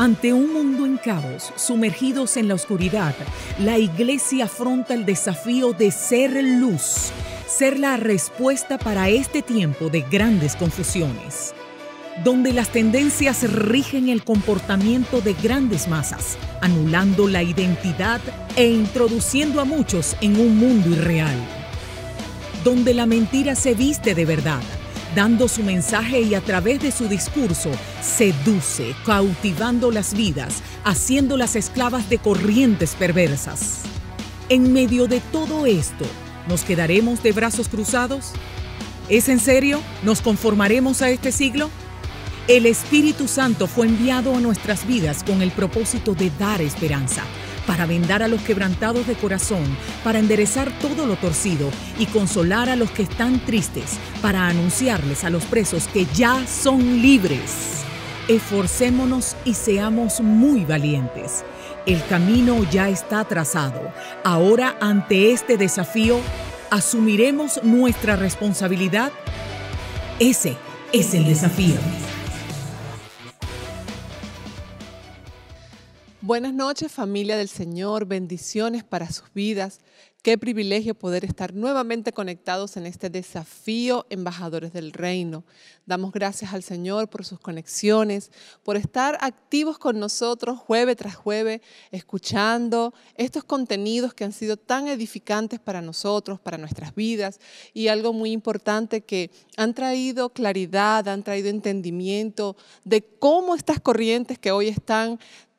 Ante un mundo en caos, sumergidos en la oscuridad, la iglesia afronta el desafío de ser luz, ser la respuesta para este tiempo de grandes confusiones, donde las tendencias rigen el comportamiento de grandes masas, anulando la identidad e introduciendo a muchos en un mundo irreal, donde la mentira se viste de verdad dando su mensaje y a través de su discurso seduce, cautivando las vidas, haciéndolas esclavas de corrientes perversas. En medio de todo esto, ¿nos quedaremos de brazos cruzados? ¿Es en serio? ¿Nos conformaremos a este siglo? El Espíritu Santo fue enviado a nuestras vidas con el propósito de dar esperanza para vendar a los quebrantados de corazón, para enderezar todo lo torcido y consolar a los que están tristes, para anunciarles a los presos que ya son libres. Esforcémonos y seamos muy valientes. El camino ya está trazado. Ahora ante este desafío, ¿asumiremos nuestra responsabilidad? Ese es el desafío. Buenas noches familia del Señor, bendiciones para sus vidas. Qué privilegio poder estar nuevamente conectados en este desafío Embajadores del Reino. Damos gracias al Señor por sus conexiones, por estar activos con nosotros jueves tras jueves, escuchando estos contenidos que han sido tan edificantes para nosotros, para nuestras vidas, y algo muy importante que han traído claridad, han traído entendimiento de cómo estas corrientes que hoy están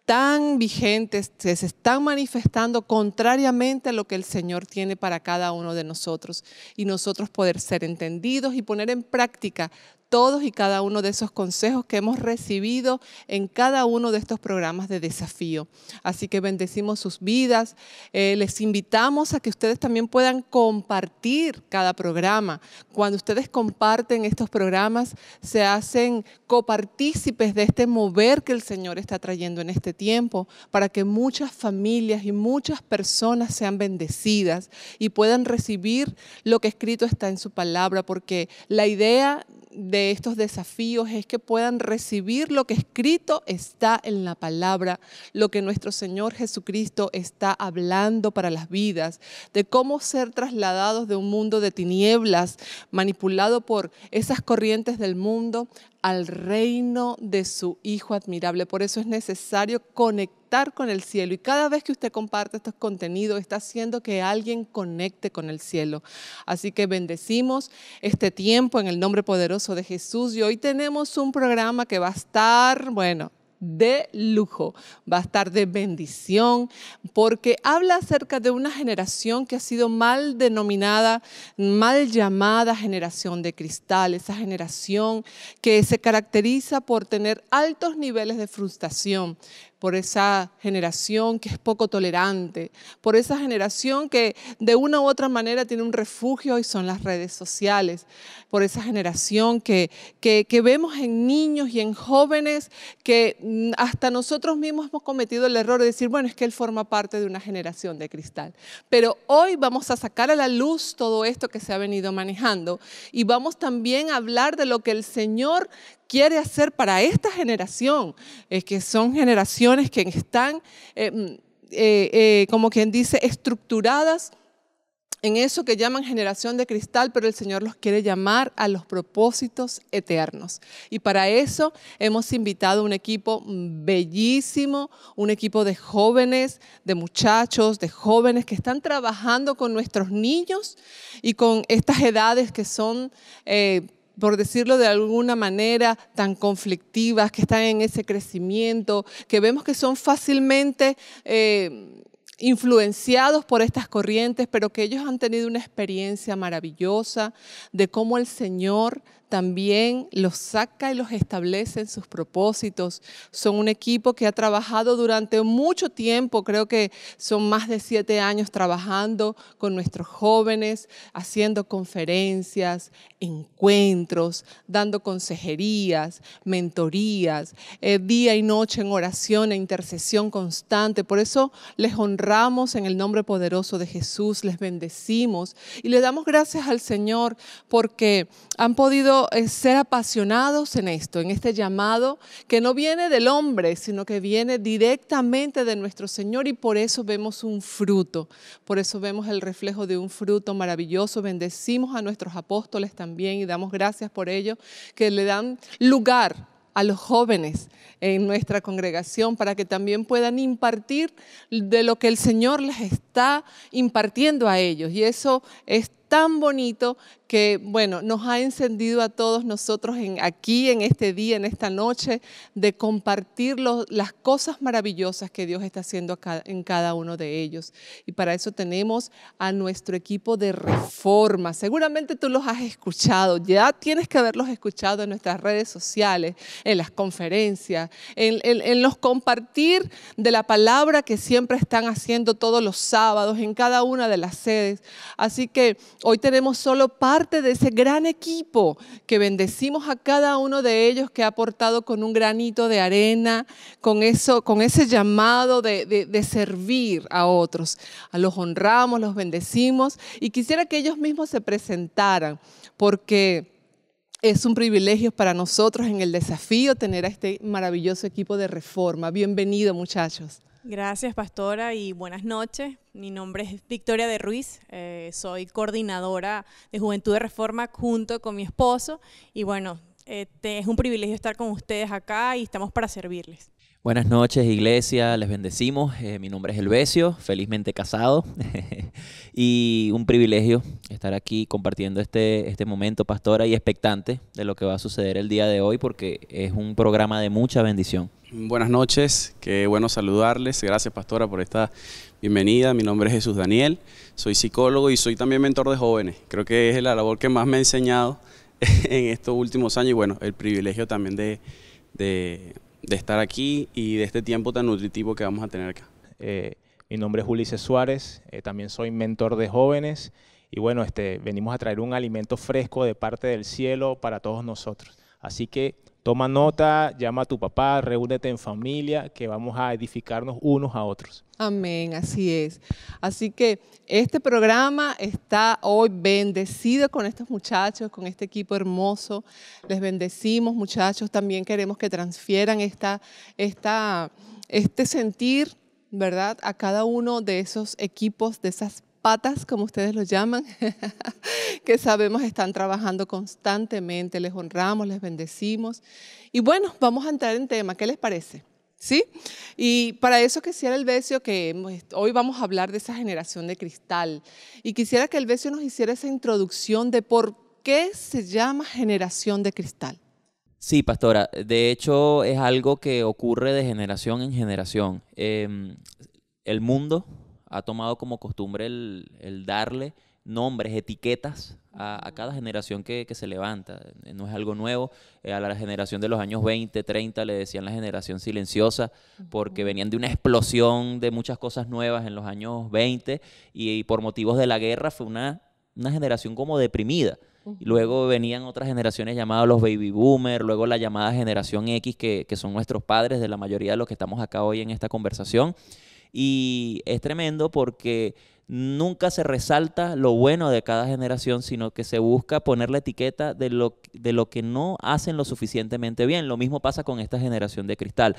tan vigentes, se están manifestando contrariamente a lo que el Señor tiene para cada uno de nosotros y nosotros poder ser entendidos y poner en práctica todos y cada uno de esos consejos que hemos recibido en cada uno de estos programas de desafío. Así que bendecimos sus vidas, eh, les invitamos a que ustedes también puedan compartir cada programa. Cuando ustedes comparten estos programas, se hacen copartícipes de este mover que el Señor está trayendo en este tiempo para que muchas familias y muchas personas sean bendecidas y puedan recibir lo que escrito está en su palabra, porque la idea de estos desafíos es que puedan recibir lo que escrito está en la palabra, lo que nuestro Señor Jesucristo está hablando para las vidas, de cómo ser trasladados de un mundo de tinieblas, manipulado por esas corrientes del mundo, al reino de su Hijo admirable. Por eso es necesario conectar con el cielo. Y cada vez que usted comparte estos contenidos, está haciendo que alguien conecte con el cielo. Así que bendecimos este tiempo en el nombre poderoso de Jesús. Y hoy tenemos un programa que va a estar, bueno, de lujo, va a estar de bendición, porque habla acerca de una generación que ha sido mal denominada, mal llamada generación de cristal, esa generación que se caracteriza por tener altos niveles de frustración, por esa generación que es poco tolerante, por esa generación que de una u otra manera tiene un refugio y son las redes sociales, por esa generación que, que, vemos en niños y en jóvenes que hasta nosotros mismos hemos cometido el error de decir, bueno, es que él forma parte de una generación de cristal. Pero hoy vamos a sacar a la luz todo esto que se ha venido manejando y vamos también a hablar de lo que el Señor quiere hacer para esta generación, es que son generaciones que están, eh, mm, eh, eh, como quien dice, estructuradas en eso que llaman generación de cristal, pero el Señor los quiere llamar a los propósitos eternos. Y para eso hemos invitado un equipo bellísimo, un equipo de jóvenes, de muchachos, de jóvenes que están trabajando con nuestros niños y con estas edades que son por decirlo de alguna manera, tan conflictivas, que están en ese crecimiento, que vemos que son fácilmente... Eh, influenciados por estas corrientes, pero que ellos han tenido una experiencia maravillosa de cómo el Señor también los saca y los establece en sus propósitos. Son un equipo que ha trabajado durante mucho tiempo, creo que son más de siete años trabajando con nuestros jóvenes, haciendo conferencias, encuentros, dando consejerías, mentorías, eh, día y noche en oración e intercesión constante. Por eso les honramos en el nombre poderoso de Jesús, les bendecimos y le damos gracias al Señor porque han podido eh, ser apasionados en esto, en este llamado que no viene del hombre, sino que viene directamente de nuestro Señor y por eso vemos un fruto, por eso vemos el reflejo de un fruto maravilloso. Bendecimos a nuestros apóstoles también y damos gracias por ello, que le dan lugar a los jóvenes en nuestra congregación para que también puedan impartir de lo que el Señor les está impartiendo a ellos. Y eso es tan bonito que, bueno, nos ha encendido a todos nosotros aquí, en este día, en esta noche, de compartir las cosas maravillosas que Dios está haciendo en cada uno de ellos. Y para eso tenemos a nuestro equipo de reforma. Seguramente tú los has escuchado, ya tienes que haberlos escuchado en nuestras redes sociales, en las conferencias, en los compartir de la palabra que siempre están haciendo todos los sábados en cada una de las sedes. Así que Hoy tenemos solo parte de ese gran equipo que bendecimos a cada uno de ellos que ha aportado con un granito de arena, con, ese llamado de, servir a otros. A los honramos, los bendecimos y quisiera que ellos mismos se presentaran porque... Es un privilegio para nosotros en el desafío tener a este maravilloso equipo de reforma. Bienvenido, muchachos. Gracias, pastora, y buenas noches. Mi nombre es Victoria de Ruiz, eh, soy coordinadora de Juventud de Reforma junto con mi esposo y bueno, este, es un privilegio estar con ustedes acá y estamos para servirles. Buenas noches, iglesia, les bendecimos. Eh, mi nombre es Elvesio, felizmente casado. y un privilegio estar aquí compartiendo este, este momento, pastora, y expectante de lo que va a suceder el día de hoy, porque es un programa de mucha bendición. Buenas noches, qué bueno saludarles. Gracias, Pastora, por esta bienvenida. Mi nombre es Jesús Daniel, soy psicólogo y soy también mentor de jóvenes. Creo que es la labor que más me ha enseñado en estos últimos años y bueno, el privilegio también de, de, estar aquí y de este tiempo tan nutritivo que vamos a tener acá. Eh, mi nombre es Ulises Suárez, eh, también soy mentor de jóvenes y bueno, este, venimos a traer un alimento fresco de parte del cielo para todos nosotros. Así que Toma nota, llama a tu papá, reúnete en familia, que vamos a edificarnos unos a otros. Amén, así es. Así que este programa está hoy bendecido con estos muchachos, con este equipo hermoso. Les bendecimos, muchachos. También queremos que transfieran esta, este sentir ¿verdad? A cada uno de esos equipos, de esas patas, como ustedes lo llaman, que sabemos están trabajando constantemente, les honramos, les bendecimos. Y bueno, vamos a entrar en tema, ¿qué les parece? ¿Sí? Y para eso quisiera el Becio que pues, hoy vamos a hablar de esa generación de cristal. Y quisiera que el Becio nos hiciera esa introducción de por qué se llama generación de cristal. Sí, pastora. De hecho, es algo que ocurre de generación en generación. Em, el mundo ha tomado como costumbre el, darle nombres, etiquetas a, cada generación que, se levanta. Eh, no es algo nuevo. Eh, a la generación de los años 20, 30 le decían la generación silenciosa porque venían de una explosión de muchas cosas nuevas en los años 20 y, por motivos de la guerra fue una, generación como deprimida. luego venían otras generaciones llamadas los baby boomers, luego la llamada generación X, que, que, son nuestros padres de la mayoría de los que estamos acá hoy en esta conversación y es tremendo porque nunca se resalta lo bueno de cada generación, sino que se busca poner la etiqueta de lo, de lo que no hacen lo suficientemente bien. Lo mismo pasa con esta generación de cristal.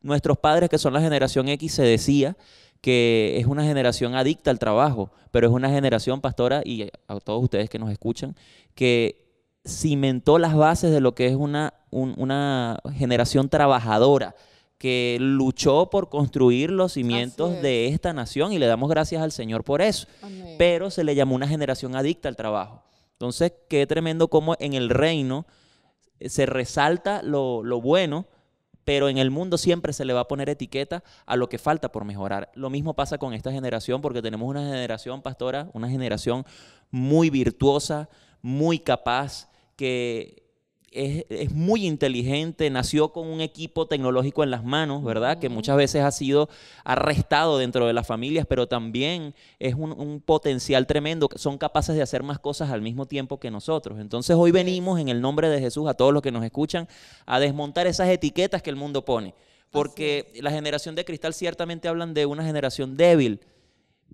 Nuestros padres, que son la generación X, se decía que es una generación adicta al trabajo, pero es una generación, pastora, y a todos ustedes que nos escuchan, que cimentó las bases de lo que es una, una generación trabajadora que luchó por construir los cimientos de esta nación y le damos gracias al Señor por eso. Pero se le llamó una generación adicta al trabajo. Entonces, qué tremendo cómo en el reino eh, se resalta lo, lo bueno, pero en el mundo siempre se le va a poner etiqueta a lo que falta por mejorar. Lo mismo pasa con esta generación, porque tenemos una generación, pastora, una generación muy virtuosa, muy capaz, que es, muy inteligente, nació con un equipo tecnológico en las manos, ¿verdad? Que muchas veces ha sido arrestado dentro de las familias, pero también es un, un, potencial tremendo, son capaces de hacer más cosas al mismo tiempo que nosotros. Entonces hoy venimos en el nombre de Jesús, a todos los que nos escuchan, a desmontar esas etiquetas que el mundo pone. Porque la generación de cristal ciertamente hablan de una generación débil,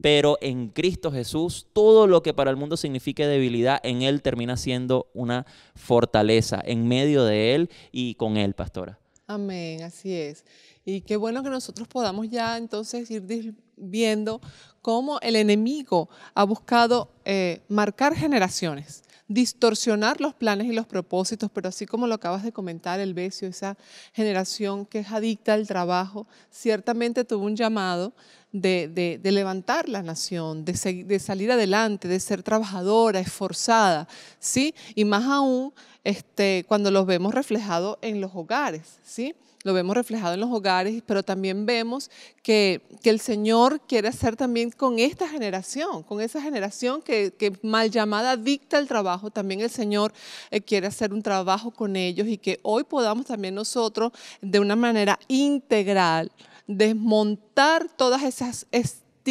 pero en Cristo Jesús todo lo que para el mundo signifique debilidad, en Él termina siendo una fortaleza, en medio de Él y con Él, pastora. Amén, así es. Y qué bueno que nosotros podamos ya entonces ir viendo cómo el enemigo ha buscado eh, marcar generaciones distorsionar los planes y los propósitos, pero así como lo acabas de comentar, el Becio, esa generación que es adicta al trabajo, ciertamente tuvo un llamado de, levantar la nación, de, salir adelante, de ser trabajadora, esforzada, ¿sí? Y más aún este, cuando los vemos reflejados en los hogares, ¿sí? lo vemos reflejado en los hogares, pero también vemos que, el Señor quiere hacer también con esta generación, con esa generación que, mal llamada dicta el trabajo, también el Señor eh, quiere hacer un trabajo con ellos y que hoy podamos también nosotros de una manera integral desmontar todas esas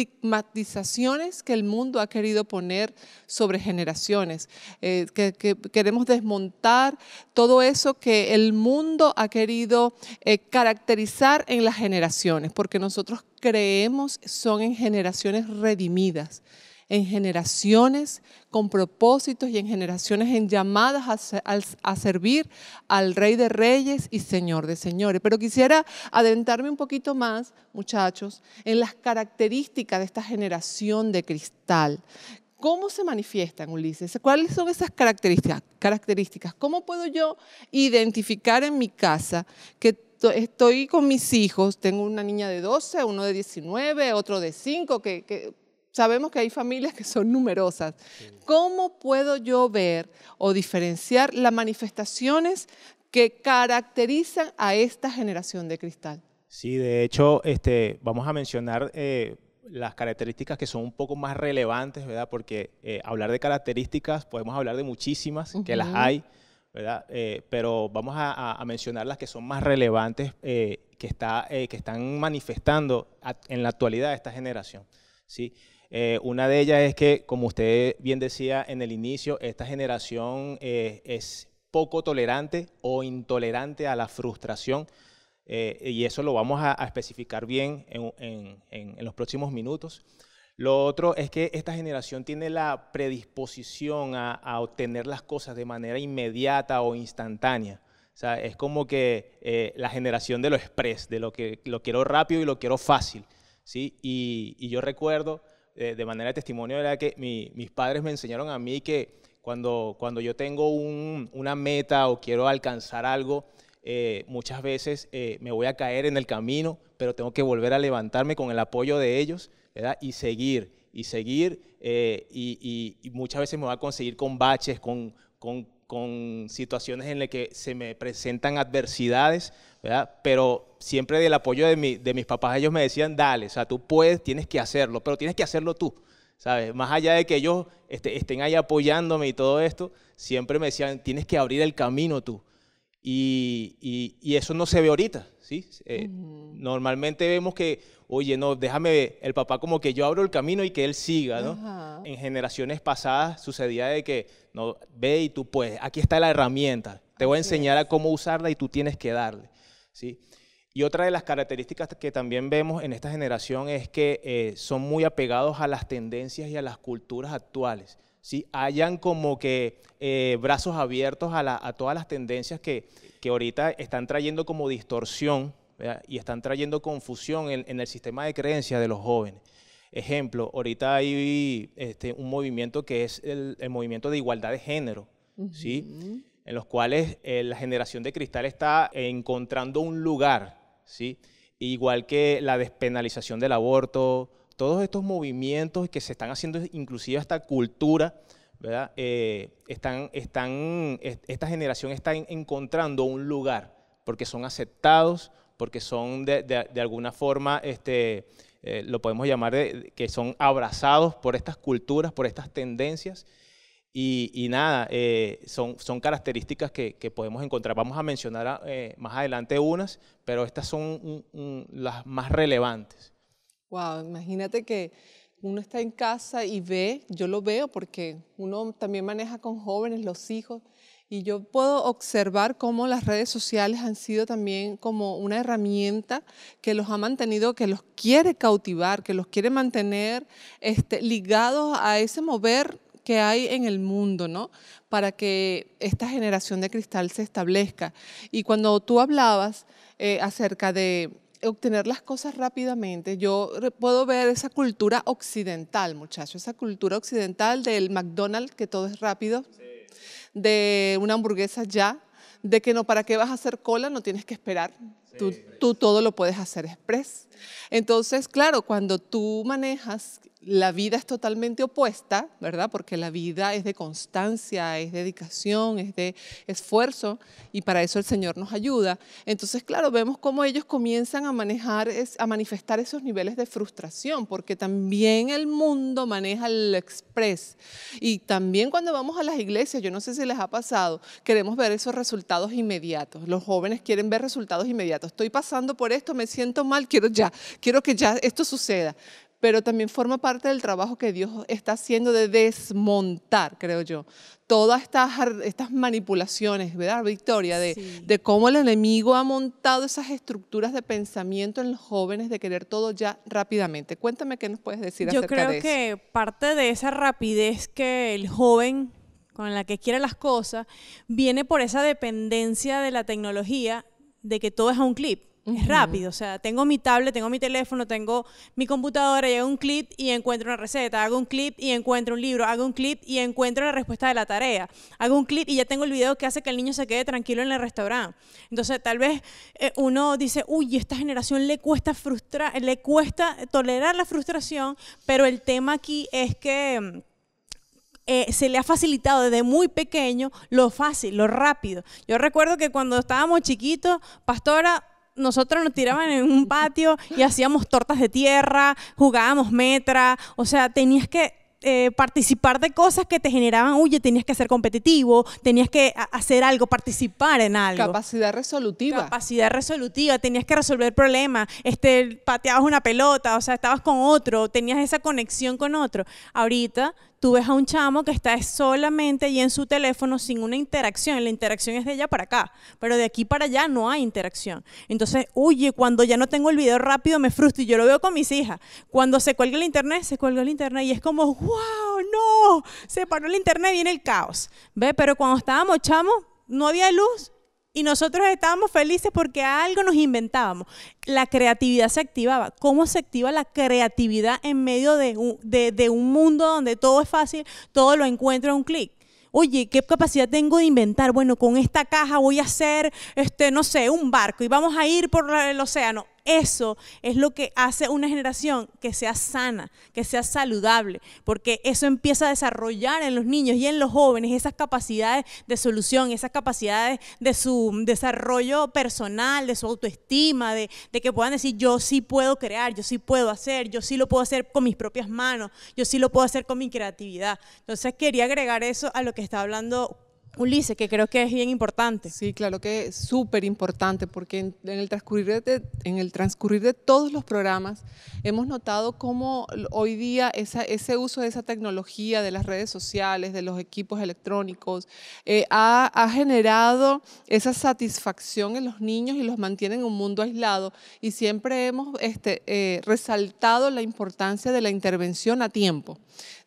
estigmatizaciones que el mundo ha querido poner sobre generaciones, eh, que, queremos desmontar todo eso que el mundo ha querido eh, caracterizar en las generaciones, porque nosotros creemos son en generaciones redimidas en generaciones con propósitos y en generaciones en llamadas a, servir al Rey de Reyes y Señor de Señores. Pero quisiera adentrarme un poquito más, muchachos, en las características de esta generación de cristal. ¿Cómo se manifiestan, Ulises? ¿Cuáles son esas características? ¿Cómo puedo yo identificar en mi casa que estoy con mis hijos? Tengo una niña de 12, uno de 19, otro de 5, que sabemos que hay familias que son numerosas. ¿Cómo puedo yo ver o diferenciar las manifestaciones que caracterizan a esta generación de cristal? Sí, de hecho, este, vamos a mencionar eh, las características que son un poco más relevantes, ¿verdad? Porque eh, hablar de características, podemos hablar de muchísimas, que las hay, ¿verdad? Eh, pero vamos a, mencionar las que son más relevantes que, está, que están manifestando en la actualidad esta generación, ¿sí? sí eh, una de ellas es que, como usted bien decía en el inicio, esta generación eh, es poco tolerante o intolerante a la frustración. Eh, y eso lo vamos a, especificar bien en, los próximos minutos. Lo otro es que esta generación tiene la predisposición a, obtener las cosas de manera inmediata o instantánea. O sea, es como que la generación de lo express, de lo que lo quiero rápido y lo quiero fácil. ¿sí? Y, y yo recuerdo eh, de manera de testimonio que mis padres me enseñaron a mí que cuando, cuando yo tengo una meta o quiero alcanzar algo, eh, muchas veces eh, me voy a caer en el camino, pero tengo que volver a levantarme con el apoyo de ellos ¿verdad? y seguir, y seguir, y, muchas veces me va a conseguir con baches, con con situaciones en las que se me presentan adversidades, ¿verdad? Pero siempre del apoyo de, mis papás, ellos me decían, dale, o sea, tú puedes, tienes que hacerlo, pero tienes que hacerlo tú, ¿sabes? Más allá de que ellos este, estén ahí apoyándome y todo esto, siempre me decían, tienes que abrir el camino tú. y eso no se ve ahorita, eh, normalmente vemos que, oye, no, déjame, el papá como que yo abro el camino y que él siga, En generaciones pasadas sucedía de que, no, ve y tú puedes, aquí está la herramienta, te voy a enseñar a cómo usarla y tú tienes que darle, ¿sí? Y otra de las características que también vemos en esta generación es que eh, son muy apegados a las tendencias y a las culturas actuales hayan como que eh, brazos abiertos a, todas las tendencias que, ahorita están trayendo como distorsión y están trayendo confusión en, el sistema de creencias de los jóvenes. Ejemplo, ahorita hay este, un movimiento que es el, movimiento de igualdad de género, ¿sí? en los cuales eh, la generación de cristal está encontrando un lugar, ¿sí? igual que la despenalización del aborto, todos estos movimientos que se están haciendo, inclusive esta cultura, eh, están, están, esta generación está encontrando un lugar porque son aceptados, porque son de, alguna forma, este, eh, lo podemos llamar, de, que son abrazados por estas culturas, por estas tendencias. Y, nada, eh, son, son características que, podemos encontrar. Vamos a mencionar más adelante unas, pero estas son las más relevantes. Wow, imagínate que uno está en casa y ve, yo lo veo porque uno también maneja con jóvenes, los hijos, y yo puedo observar cómo las redes sociales han sido también como una herramienta que los ha mantenido, que los quiere cautivar, que los quiere mantener este, ligados a ese mover que hay en el mundo, ¿no? Para que esta generación de cristal se establezca. Y cuando tú hablabas eh, acerca de obtener las cosas rápidamente. Yo puedo ver esa cultura occidental, muchachos, esa cultura occidental del McDonald's, que todo es rápido, de una hamburguesa ya, de que no, ¿para qué vas a hacer cola? No tienes que esperar. tú, tú, todo lo puedes hacer express. Entonces, claro, cuando tú manejas la vida es totalmente opuesta, ¿verdad? Porque la vida es de constancia, es dedicación, es de esfuerzo y para eso el Señor nos ayuda. Entonces, claro, vemos cómo ellos comienzan a manejar, a manifestar esos niveles de frustración, porque también el mundo maneja el express. Y también cuando vamos a las iglesias, yo no sé si les ha pasado, queremos ver esos resultados inmediatos. Los jóvenes quieren ver resultados inmediatos. Estoy pasando por esto, me siento mal, quiero ya, quiero que ya esto suceda pero también forma parte del trabajo que Dios está haciendo de desmontar, creo yo, todas estas, estas manipulaciones, ¿verdad, Victoria? De, cómo el enemigo ha montado esas estructuras de pensamiento en los jóvenes de querer todo ya rápidamente. Cuéntame qué nos puedes decir acerca de eso. Yo creo que parte de esa rapidez que el joven con la que quiere las cosas, viene por esa dependencia de la tecnología, de que todo es a un clip. Es rápido, o sea, tengo mi tablet, tengo mi teléfono, tengo mi computadora, y hago un clip y encuentro una receta, hago un clip y encuentro un libro, hago un clip y encuentro la respuesta de la tarea, hago un clip y ya tengo el video que hace que el niño se quede tranquilo en el restaurante. Entonces, tal vez eh, uno dice, uy, esta generación le cuesta frustrar, le cuesta tolerar la frustración, pero el tema aquí es que... Mm, eh, se le ha facilitado desde muy pequeño lo fácil, lo rápido. Yo recuerdo que cuando estábamos chiquitos, pastora, nosotros nos tiraban en un patio y hacíamos tortas de tierra, jugábamos metra, o sea, tenías que eh, participar de cosas que te generaban, oye, tenías que ser competitivo, tenías que hacer algo, participar en algo. Capacidad resolutiva. Capacidad resolutiva, tenías que resolver problemas, este, pateabas una pelota, o sea, estabas con otro, tenías esa conexión con otro. Ahorita tú ves a un chamo que está solamente ahí en su teléfono sin una interacción. La interacción es de allá para acá, pero de aquí para allá no hay interacción. Entonces, huye, cuando ya no tengo el video rápido me frustro y yo lo veo con mis hijas. Cuando se cuelga el internet, se cuelga el internet y es como, wow, no, se paró el internet, y viene el caos. ¿Ves? Pero cuando estábamos chamos, no había luz y nosotros estábamos felices porque algo nos inventábamos. La creatividad se activaba. ¿Cómo se activa la creatividad en medio de un, mundo donde todo es fácil, todo lo encuentro a un clic? Oye, ¿qué capacidad tengo de inventar? Bueno, con esta caja voy a hacer, este, no sé, un barco y vamos a ir por el océano eso es lo que hace una generación que sea sana, que sea saludable, porque eso empieza a desarrollar en los niños y en los jóvenes esas capacidades de solución, esas capacidades de su desarrollo personal, de su autoestima, de, que puedan decir yo sí puedo crear, yo sí puedo hacer, yo sí lo puedo hacer con mis propias manos, yo sí lo puedo hacer con mi creatividad. Entonces quería agregar eso a lo que está hablando Ulises, que creo que es bien importante. Sí, claro que es súper importante porque en, el transcurrir de, todos los programas hemos notado cómo hoy día ese uso de esa tecnología, de las redes sociales, de los equipos electrónicos, eh, ha, generado esa satisfacción en los niños y los mantiene en un mundo aislado. Y siempre hemos este, eh, resaltado la importancia de la intervención a tiempo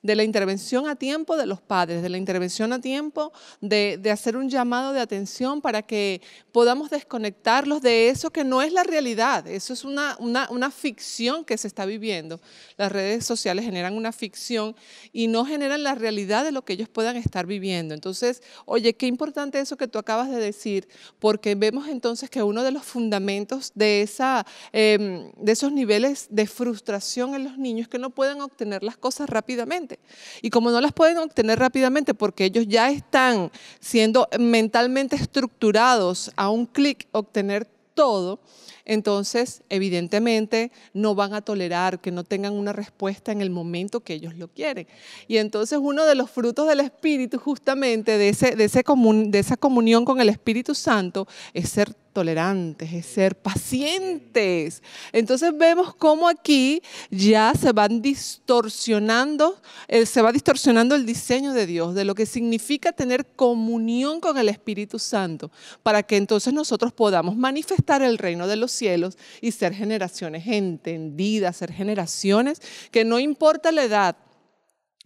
de la intervención a tiempo de los padres, de la intervención a tiempo de, hacer un llamado de atención para que podamos desconectarlos de eso que no es la realidad, eso es una, una, ficción que se está viviendo. Las redes sociales generan una ficción y no generan la realidad de lo que ellos puedan estar viviendo. Entonces, oye, qué importante eso que tú acabas de decir, porque vemos entonces que uno de los fundamentos de, esa, em, de esos niveles de frustración en los niños es que no pueden obtener las cosas rápidamente y como no las pueden obtener rápidamente porque ellos ya están siendo mentalmente estructurados a un clic obtener todo, entonces evidentemente no van a tolerar que no tengan una respuesta en el momento que ellos lo quieren. Y entonces uno de los frutos del Espíritu, justamente de, de, esa comunión con el Espíritu Santo, es ser tolerantes, es ser pacientes. Entonces vemos cómo aquí ya se van distorsionando, eh, se va distorsionando el diseño de Dios, de lo que significa tener comunión con el Espíritu Santo, para que entonces nosotros podamos manifestar el reino de los cielos y ser generaciones entendidas, ser generaciones que no importa la edad,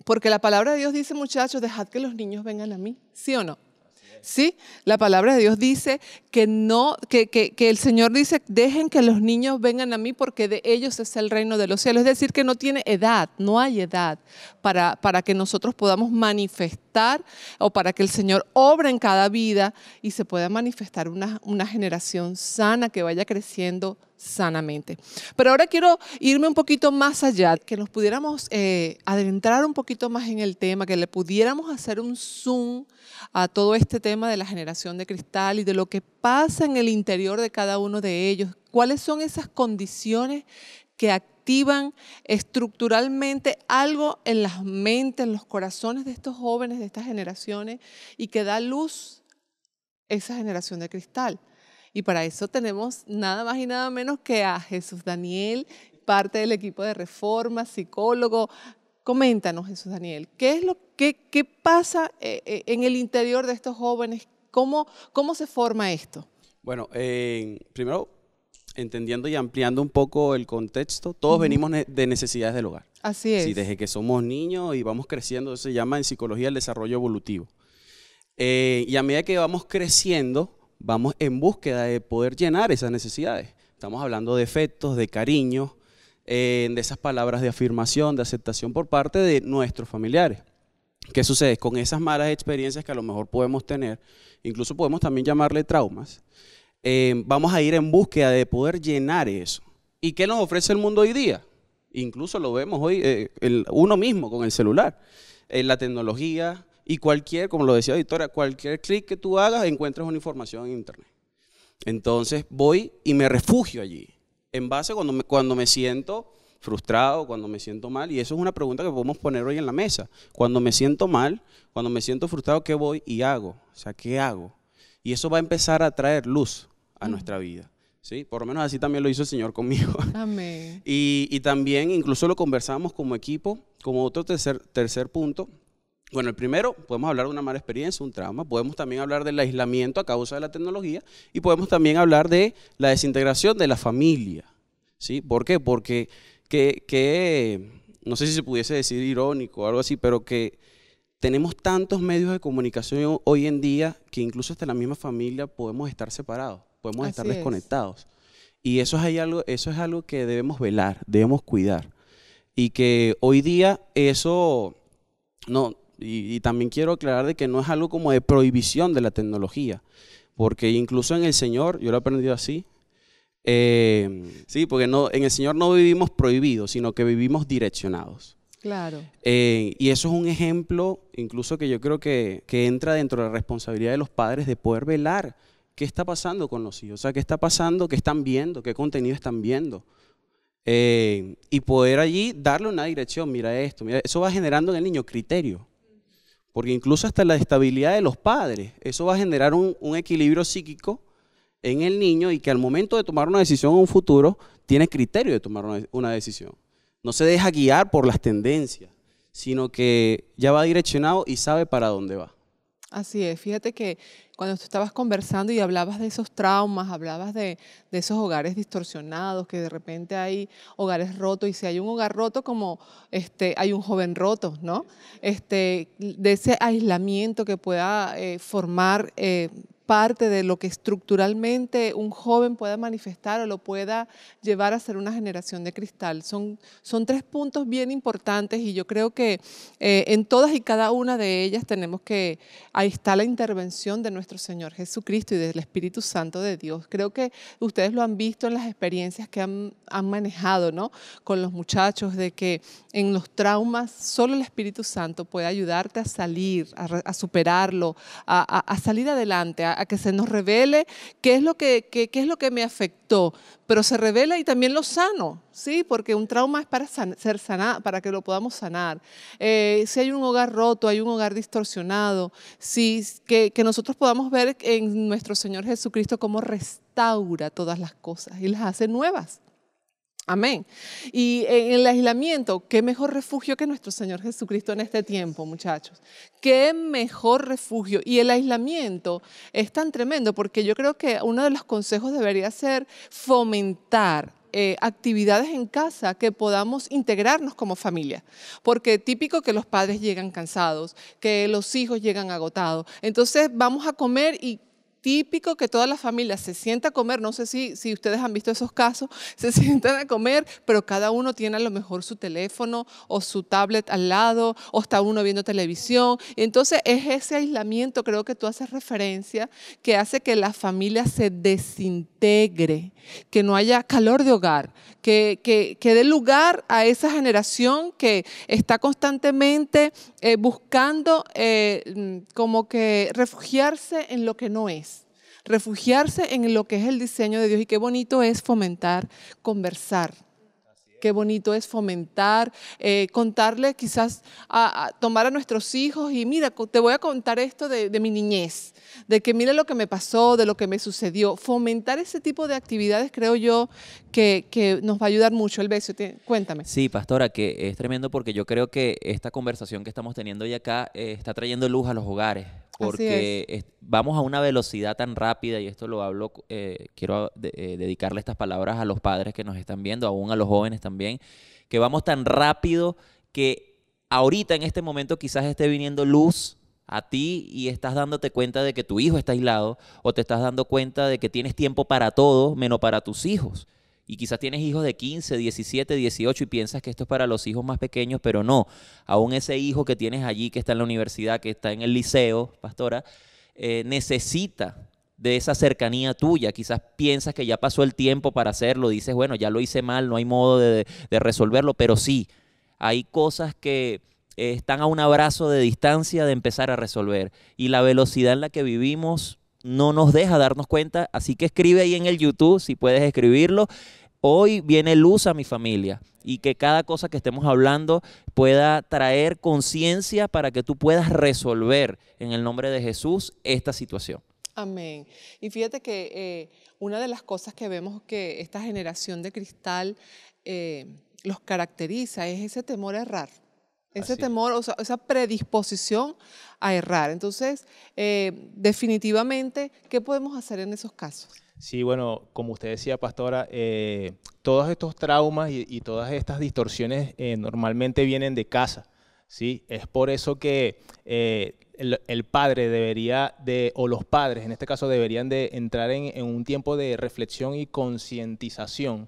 porque la palabra de Dios dice, muchachos, dejad que los niños vengan a mí, ¿sí o no? ¿Sí? La palabra de Dios dice que no, que, el Señor dice, dejen que los niños vengan a mí porque de ellos es el reino de los cielos. Es decir, que no tiene edad, no hay edad para, que nosotros podamos manifestar o para que el Señor obra en cada vida y se pueda manifestar una, una generación sana que vaya creciendo sanamente. Pero ahora quiero irme un poquito más allá, que nos pudiéramos eh, adentrar un poquito más en el tema, que le pudiéramos hacer un zoom a todo este tema de la generación de cristal y de lo que pasa en el interior de cada uno de ellos. ¿Cuáles son esas condiciones que activan estructuralmente algo en las mentes, en los corazones de estos jóvenes, de estas generaciones, y que da luz esa generación de cristal? Y para eso tenemos nada más y nada menos que a Jesús Daniel, parte del equipo de reforma, psicólogo. Coméntanos, Jesús Daniel, ¿qué es lo que qué pasa eh, eh, en el interior de estos jóvenes? ¿Cómo, cómo se forma esto? Bueno, primero, entendiendo y ampliando un poco el contexto, todos venimos de necesidades del hogar. Así es. Y desde que somos niños y vamos creciendo, eso se llama en psicología el desarrollo evolutivo. Eh, y a medida que vamos creciendo, vamos en búsqueda de poder llenar esas necesidades. Estamos hablando de efectos, de cariño, eh, de esas palabras de afirmación, de aceptación por parte de nuestros familiares. ¿Qué sucede? Con esas malas experiencias que a lo mejor podemos tener, incluso podemos también llamarle traumas, eh, vamos a ir en búsqueda de poder llenar eso. ¿Y qué nos ofrece el mundo hoy día? Incluso lo vemos hoy eh, uno mismo con el celular. la tecnología, y cualquier, como lo decía Victoria, editora, cualquier clic que tú hagas encuentras una información en Internet. Entonces voy y me refugio allí, en base cuando me, cuando me siento frustrado, cuando me siento mal, y eso es una pregunta que podemos poner hoy en la mesa. Cuando me siento mal, cuando me siento frustrado, ¿qué voy y hago? O sea, ¿qué hago? Y eso va a empezar a traer luz a mm. nuestra vida. ¿sí? Por lo menos así también lo hizo el Señor conmigo. Amén. Y, también incluso lo conversamos como equipo, como otro tercer, tercer punto, bueno, el primero, podemos hablar de una mala experiencia, un trauma, podemos también hablar del aislamiento a causa de la tecnología y podemos también hablar de la desintegración de la familia. ¿sí? ¿Por qué? Porque que, no sé si se pudiese decir irónico o algo así, pero que tenemos tantos medios de comunicación hoy en día que incluso hasta la misma familia podemos estar separados, podemos estar desconectados. Y eso es, algo, eso es algo que debemos velar, debemos cuidar. Y que hoy día eso... No, y, también quiero aclarar de que no es algo como de prohibición de la tecnología, porque incluso en el Señor, yo lo he aprendido así, em, sí, porque no, en el Señor no vivimos prohibidos, sino que vivimos direccionados. Claro. Eh, y eso es un ejemplo, incluso que yo creo que, entra dentro de la responsabilidad de los padres de poder velar qué está pasando con los hijos, o sea, qué está pasando, qué están viendo, qué contenido están viendo. Eh, y poder allí darle una dirección, mira esto, mira, eso va generando en el niño criterio. Porque incluso hasta la estabilidad de los padres, eso va a generar un, equilibrio psíquico en el niño y que al momento de tomar una decisión en un futuro, tiene criterio de tomar una decisión. No se deja guiar por las tendencias, sino que ya va direccionado y sabe para dónde va. Así es, fíjate que cuando tú estabas conversando y hablabas de esos traumas, hablabas de, esos hogares distorsionados, que de repente hay hogares rotos, y si hay un hogar roto, como este, hay un joven roto, ¿no? Este, de ese aislamiento que pueda eh, formar eh, parte de lo que estructuralmente un joven pueda manifestar o lo pueda llevar a ser una generación de cristal. Son, son tres puntos bien importantes y yo creo que eh, en todas y cada una de ellas tenemos que, ahí está la intervención de nuestro Señor Jesucristo y del Espíritu Santo de Dios. Creo que ustedes lo han visto en las experiencias que han, manejado ¿no? con los muchachos, de que en los traumas solo el Espíritu Santo puede ayudarte a salir, a, superarlo, a, a salir adelante, a, a, que se nos revele qué es, lo que, qué, es lo que me afectó, pero se revela y también lo sano, ¿sí? Porque un trauma es para ser sanar para que lo podamos sanar. Eh, si hay un hogar roto, hay un hogar distorsionado, si, que, que nosotros podamos ver en nuestro Señor Jesucristo cómo restaura todas las cosas y las hace nuevas. Amén. Y en el aislamiento, qué mejor refugio que nuestro Señor Jesucristo en este tiempo, muchachos. Qué mejor refugio. Y el aislamiento es tan tremendo porque yo creo que uno de los consejos debería ser fomentar eh, actividades en casa que podamos integrarnos como familia. Porque típico que los padres llegan cansados, que los hijos llegan agotados. Entonces vamos a comer y típico que toda la familia se sienta a comer, no sé si, si ustedes han visto esos casos, se sientan a comer, pero cada uno tiene a lo mejor su teléfono o su tablet al lado, o está uno viendo televisión. Entonces es ese aislamiento, creo que tú haces referencia, que hace que la familia se desintegre, que no haya calor de hogar, que, que, dé lugar a esa generación que está constantemente eh, buscando eh, mm, como que refugiarse en lo que no es refugiarse en lo que es el diseño de Dios y qué bonito es fomentar, conversar. Qué bonito es fomentar, eh, contarle quizás, a, tomar a nuestros hijos y mira, te voy a contar esto de, mi niñez, de que mire lo que me pasó, de lo que me sucedió. Fomentar ese tipo de actividades creo yo que, nos va a ayudar mucho. El beso, cuéntame. Sí, pastora, que es tremendo porque yo creo que esta conversación que estamos teniendo hoy acá eh, está trayendo luz a los hogares, porque vamos a una velocidad tan rápida, y esto lo hablo, eh, quiero ah, eh, dedicarle estas palabras a los padres que nos están viendo, aún a los jóvenes también, que vamos tan rápido que ahorita en este momento quizás esté viniendo luz a ti y estás dándote cuenta de que tu hijo está aislado o te estás dando cuenta de que tienes tiempo para todo menos para tus hijos y quizás tienes hijos de 15, 17, 18 y piensas que esto es para los hijos más pequeños, pero no, aún ese hijo que tienes allí, que está en la universidad, que está en el liceo, pastora, eh, necesita de esa cercanía tuya. Quizás piensas que ya pasó el tiempo para hacerlo, dices, bueno, ya lo hice mal, no hay modo de, resolverlo, pero sí, hay cosas que eh, están a un abrazo de distancia de empezar a resolver. Y la velocidad en la que vivimos no nos deja darnos cuenta, así que escribe ahí en el YouTube si puedes escribirlo. Hoy viene luz a mi familia y que cada cosa que estemos hablando pueda traer conciencia para que tú puedas resolver en el nombre de Jesús esta situación. Amén. Y fíjate que eh, una de las cosas que vemos que esta generación de cristal eh, los caracteriza es ese temor a errar. Ese temor, o esa predisposición a errar. Entonces, eh, definitivamente, ¿qué podemos hacer en esos casos? Sí, bueno, como usted decía, pastora, eh, todos estos traumas y, todas estas distorsiones eh, normalmente vienen de casa. ¿sí? Es por eso que el, padre debería de, o los padres en este caso deberían de entrar en, un tiempo de reflexión y concientización,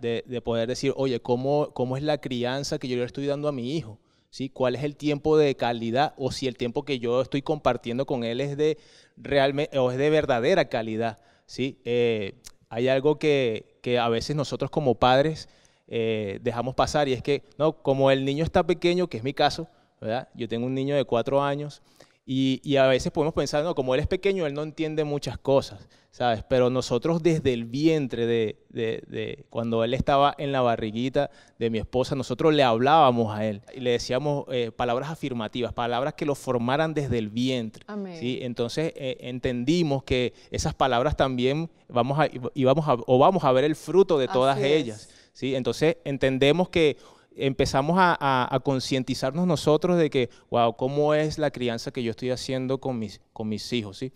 de, de, poder decir, oye, ¿cómo, ¿cómo es la crianza que yo le estoy dando a mi hijo? ¿Sí? ¿Cuál es el tiempo de calidad o si el tiempo que yo estoy compartiendo con él es de, realmente, o es de verdadera calidad? ¿Sí? Eh, hay algo que, a veces nosotros como padres... Eh, dejamos pasar y es que, no, como el niño está pequeño, que es mi caso, yo tengo un niño de cuatro años y, a veces podemos pensar, no, como él es pequeño, él no entiende muchas cosas, ¿sabes? Pero nosotros desde el vientre de, cuando él estaba en la barriguita de mi esposa, nosotros le hablábamos a él y le decíamos eh, palabras afirmativas, palabras que lo formaran desde el vientre. Entonces eh, entendimos que esas palabras también vamos a, y vamos o vamos a ver el fruto de todas ellas. ¿sí? Entonces entendemos que empezamos a, concientizarnos nosotros de que, wow, ¿cómo es la crianza que yo estoy haciendo con mis, con mis hijos? ¿sí?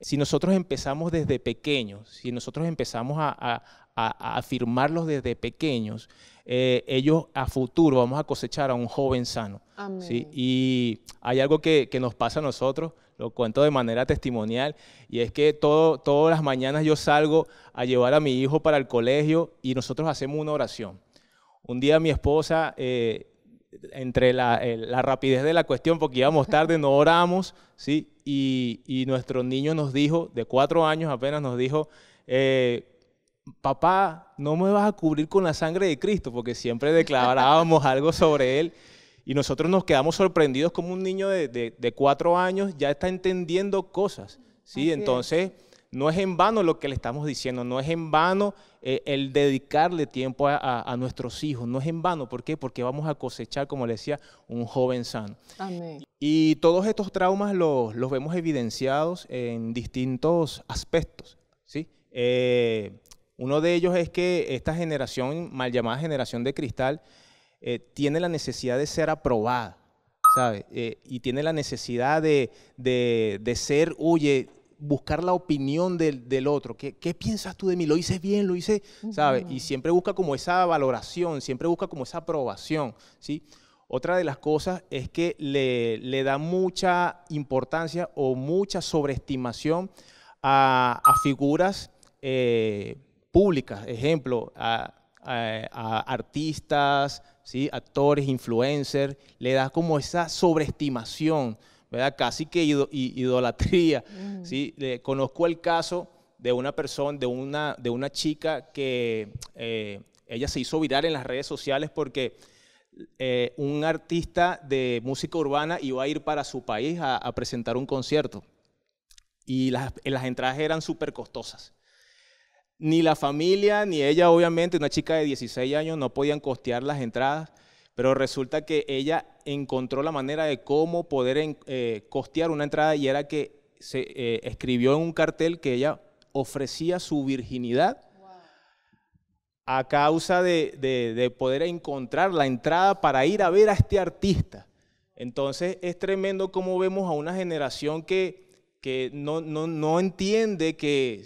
Si nosotros empezamos desde pequeños, si nosotros empezamos a, afirmarlos desde pequeños, eh, ellos a futuro vamos a cosechar a un joven sano. ¿sí? Y hay algo que, nos pasa a nosotros, lo cuento de manera testimonial, y es que todo, todas las mañanas yo salgo a llevar a mi hijo para el colegio y nosotros hacemos una oración. Un día mi esposa, eh, entre la, rapidez de la cuestión, porque íbamos tarde, no oramos, ¿sí? Y, nuestro niño nos dijo, de cuatro años apenas, nos dijo, eh, papá, no me vas a cubrir con la sangre de Cristo, porque siempre declarábamos algo sobre él. Y nosotros nos quedamos sorprendidos como un niño de, cuatro años ya está entendiendo cosas, ¿sí? Entonces no es en vano lo que le estamos diciendo, no es en vano eh, el dedicarle tiempo a, nuestros hijos, no es en vano. ¿Por qué? Porque vamos a cosechar, como le decía, un joven sano. Y todos estos traumas los, vemos evidenciados en distintos aspectos. ¿sí? Eh, uno de ellos es que esta generación, mal llamada generación de cristal, eh, tiene la necesidad de ser aprobada. ¿sabes? y tiene la necesidad de, ser, huye buscar la opinión del, otro. ¿Qué, piensas tú de mí? ¿Lo hice bien? ¿Lo hice? ¿Sabes? Y siempre busca como esa valoración, siempre busca como esa aprobación, ¿sí? Otra de las cosas es que le, da mucha importancia o mucha sobreestimación a, figuras eh, públicas, ejemplo, a, artistas, ¿sí? actores, influencers, le da como esa sobreestimación, Casi que idolatría, conozco el caso de una persona, de una, de una chica que eh, ella se hizo viral en las redes sociales porque eh, un artista de música urbana iba a ir para su país a, presentar un concierto y las, las entradas eran súper costosas. Ni la familia, ni ella, obviamente, una chica de 16 años, no podían costear las entradas pero resulta que ella encontró la manera de cómo poder eh, costear una entrada y era que se eh, escribió en un cartel que ella ofrecía su virginidad a causa de, de, de, poder encontrar la entrada para ir a ver a este artista. Entonces es tremendo cómo vemos a una generación que, que no, no, no entiende que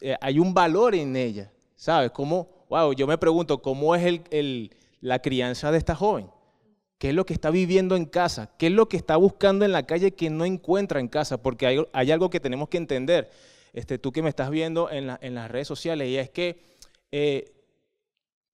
eh, hay un valor en ella, ¿sabes? Como, wow, yo me pregunto, ¿cómo es el, el la crianza de esta joven. ¿Qué es lo que está viviendo en casa? ¿Qué es lo que está buscando en la calle que no encuentra en casa? Porque hay, algo que tenemos que entender, este, tú que me estás viendo en, las redes sociales, y es que eh,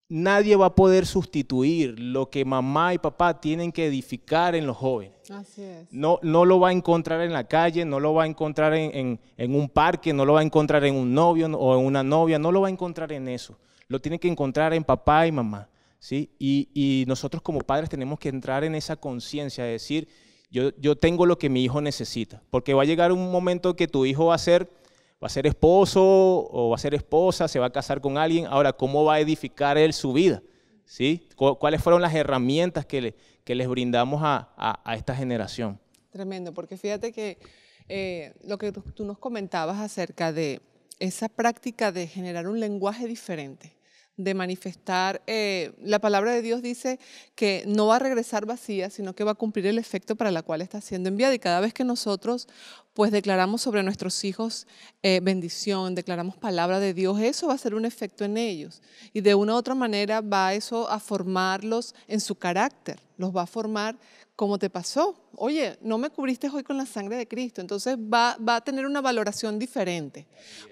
nadie va a poder sustituir lo que mamá y papá tienen que edificar en los jóvenes. Así es. No, no lo va a encontrar en la calle, no lo va a encontrar en, en, un parque, no lo va a encontrar en un novio o en una novia, no lo va a encontrar en eso. Lo tiene que encontrar en papá y mamá. ¿sí? Y, nosotros como padres tenemos que entrar en esa conciencia de decir, yo, tengo lo que mi hijo necesita, porque va a llegar un momento que tu hijo va a ser va a ser esposo o va a ser esposa, se va a casar con alguien. Ahora, ¿cómo va a edificar él su vida? ¿Sí? ¿Cuáles fueron las herramientas que, les brindamos a, esta generación? Tremendo, porque fíjate que eh, lo que tú nos comentabas acerca de esa práctica de generar un lenguaje diferente de manifestar. Eh, la palabra de Dios dice que no va a regresar vacía, sino que va a cumplir el efecto para la cual está siendo enviada. Y cada vez que nosotros pues declaramos sobre nuestros hijos eh, bendición, declaramos palabra de Dios, eso va a ser un efecto en ellos. Y de una u otra manera va eso a formarlos en su carácter, los va a formar como te pasó, oye, no me cubriste hoy con la sangre de Cristo. Entonces va, a tener una valoración diferente.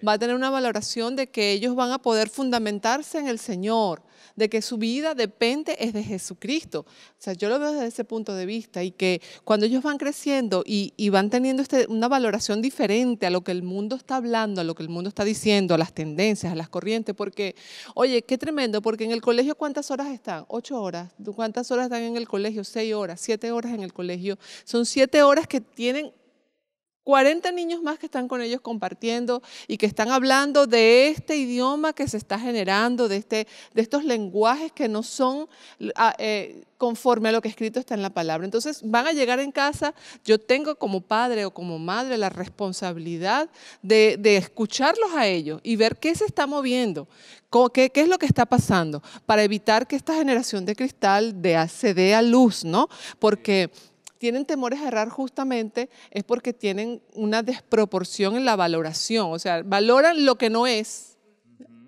Va a tener una valoración de que ellos van a poder fundamentarse en el Señor, de que su vida depende es de Jesucristo. O sea, yo lo veo desde ese punto de vista y que cuando ellos van creciendo y, van teniendo este, una valoración diferente a lo que el mundo está hablando, a lo que el mundo está diciendo, a las tendencias, a las corrientes, porque, oye, qué tremendo, porque en el colegio cuántas horas están? Ocho horas. ¿Cuántas horas están en el colegio? Seis horas, siete horas en el colegio. Son siete horas que tienen 40 niños más que están con ellos compartiendo y que están hablando de este idioma que se está generando, de, este, de estos lenguajes que no son ah, eh, conforme a lo que escrito está en la palabra. Entonces van a llegar en casa, yo tengo como padre o como madre la responsabilidad de, escucharlos a ellos y ver qué se está moviendo, qué, es lo que está pasando, para evitar que esta generación de cristal de, se dé a luz, ¿no? Porque tienen temores a errar justamente es porque tienen una desproporción en la valoración, o sea, valoran lo que no es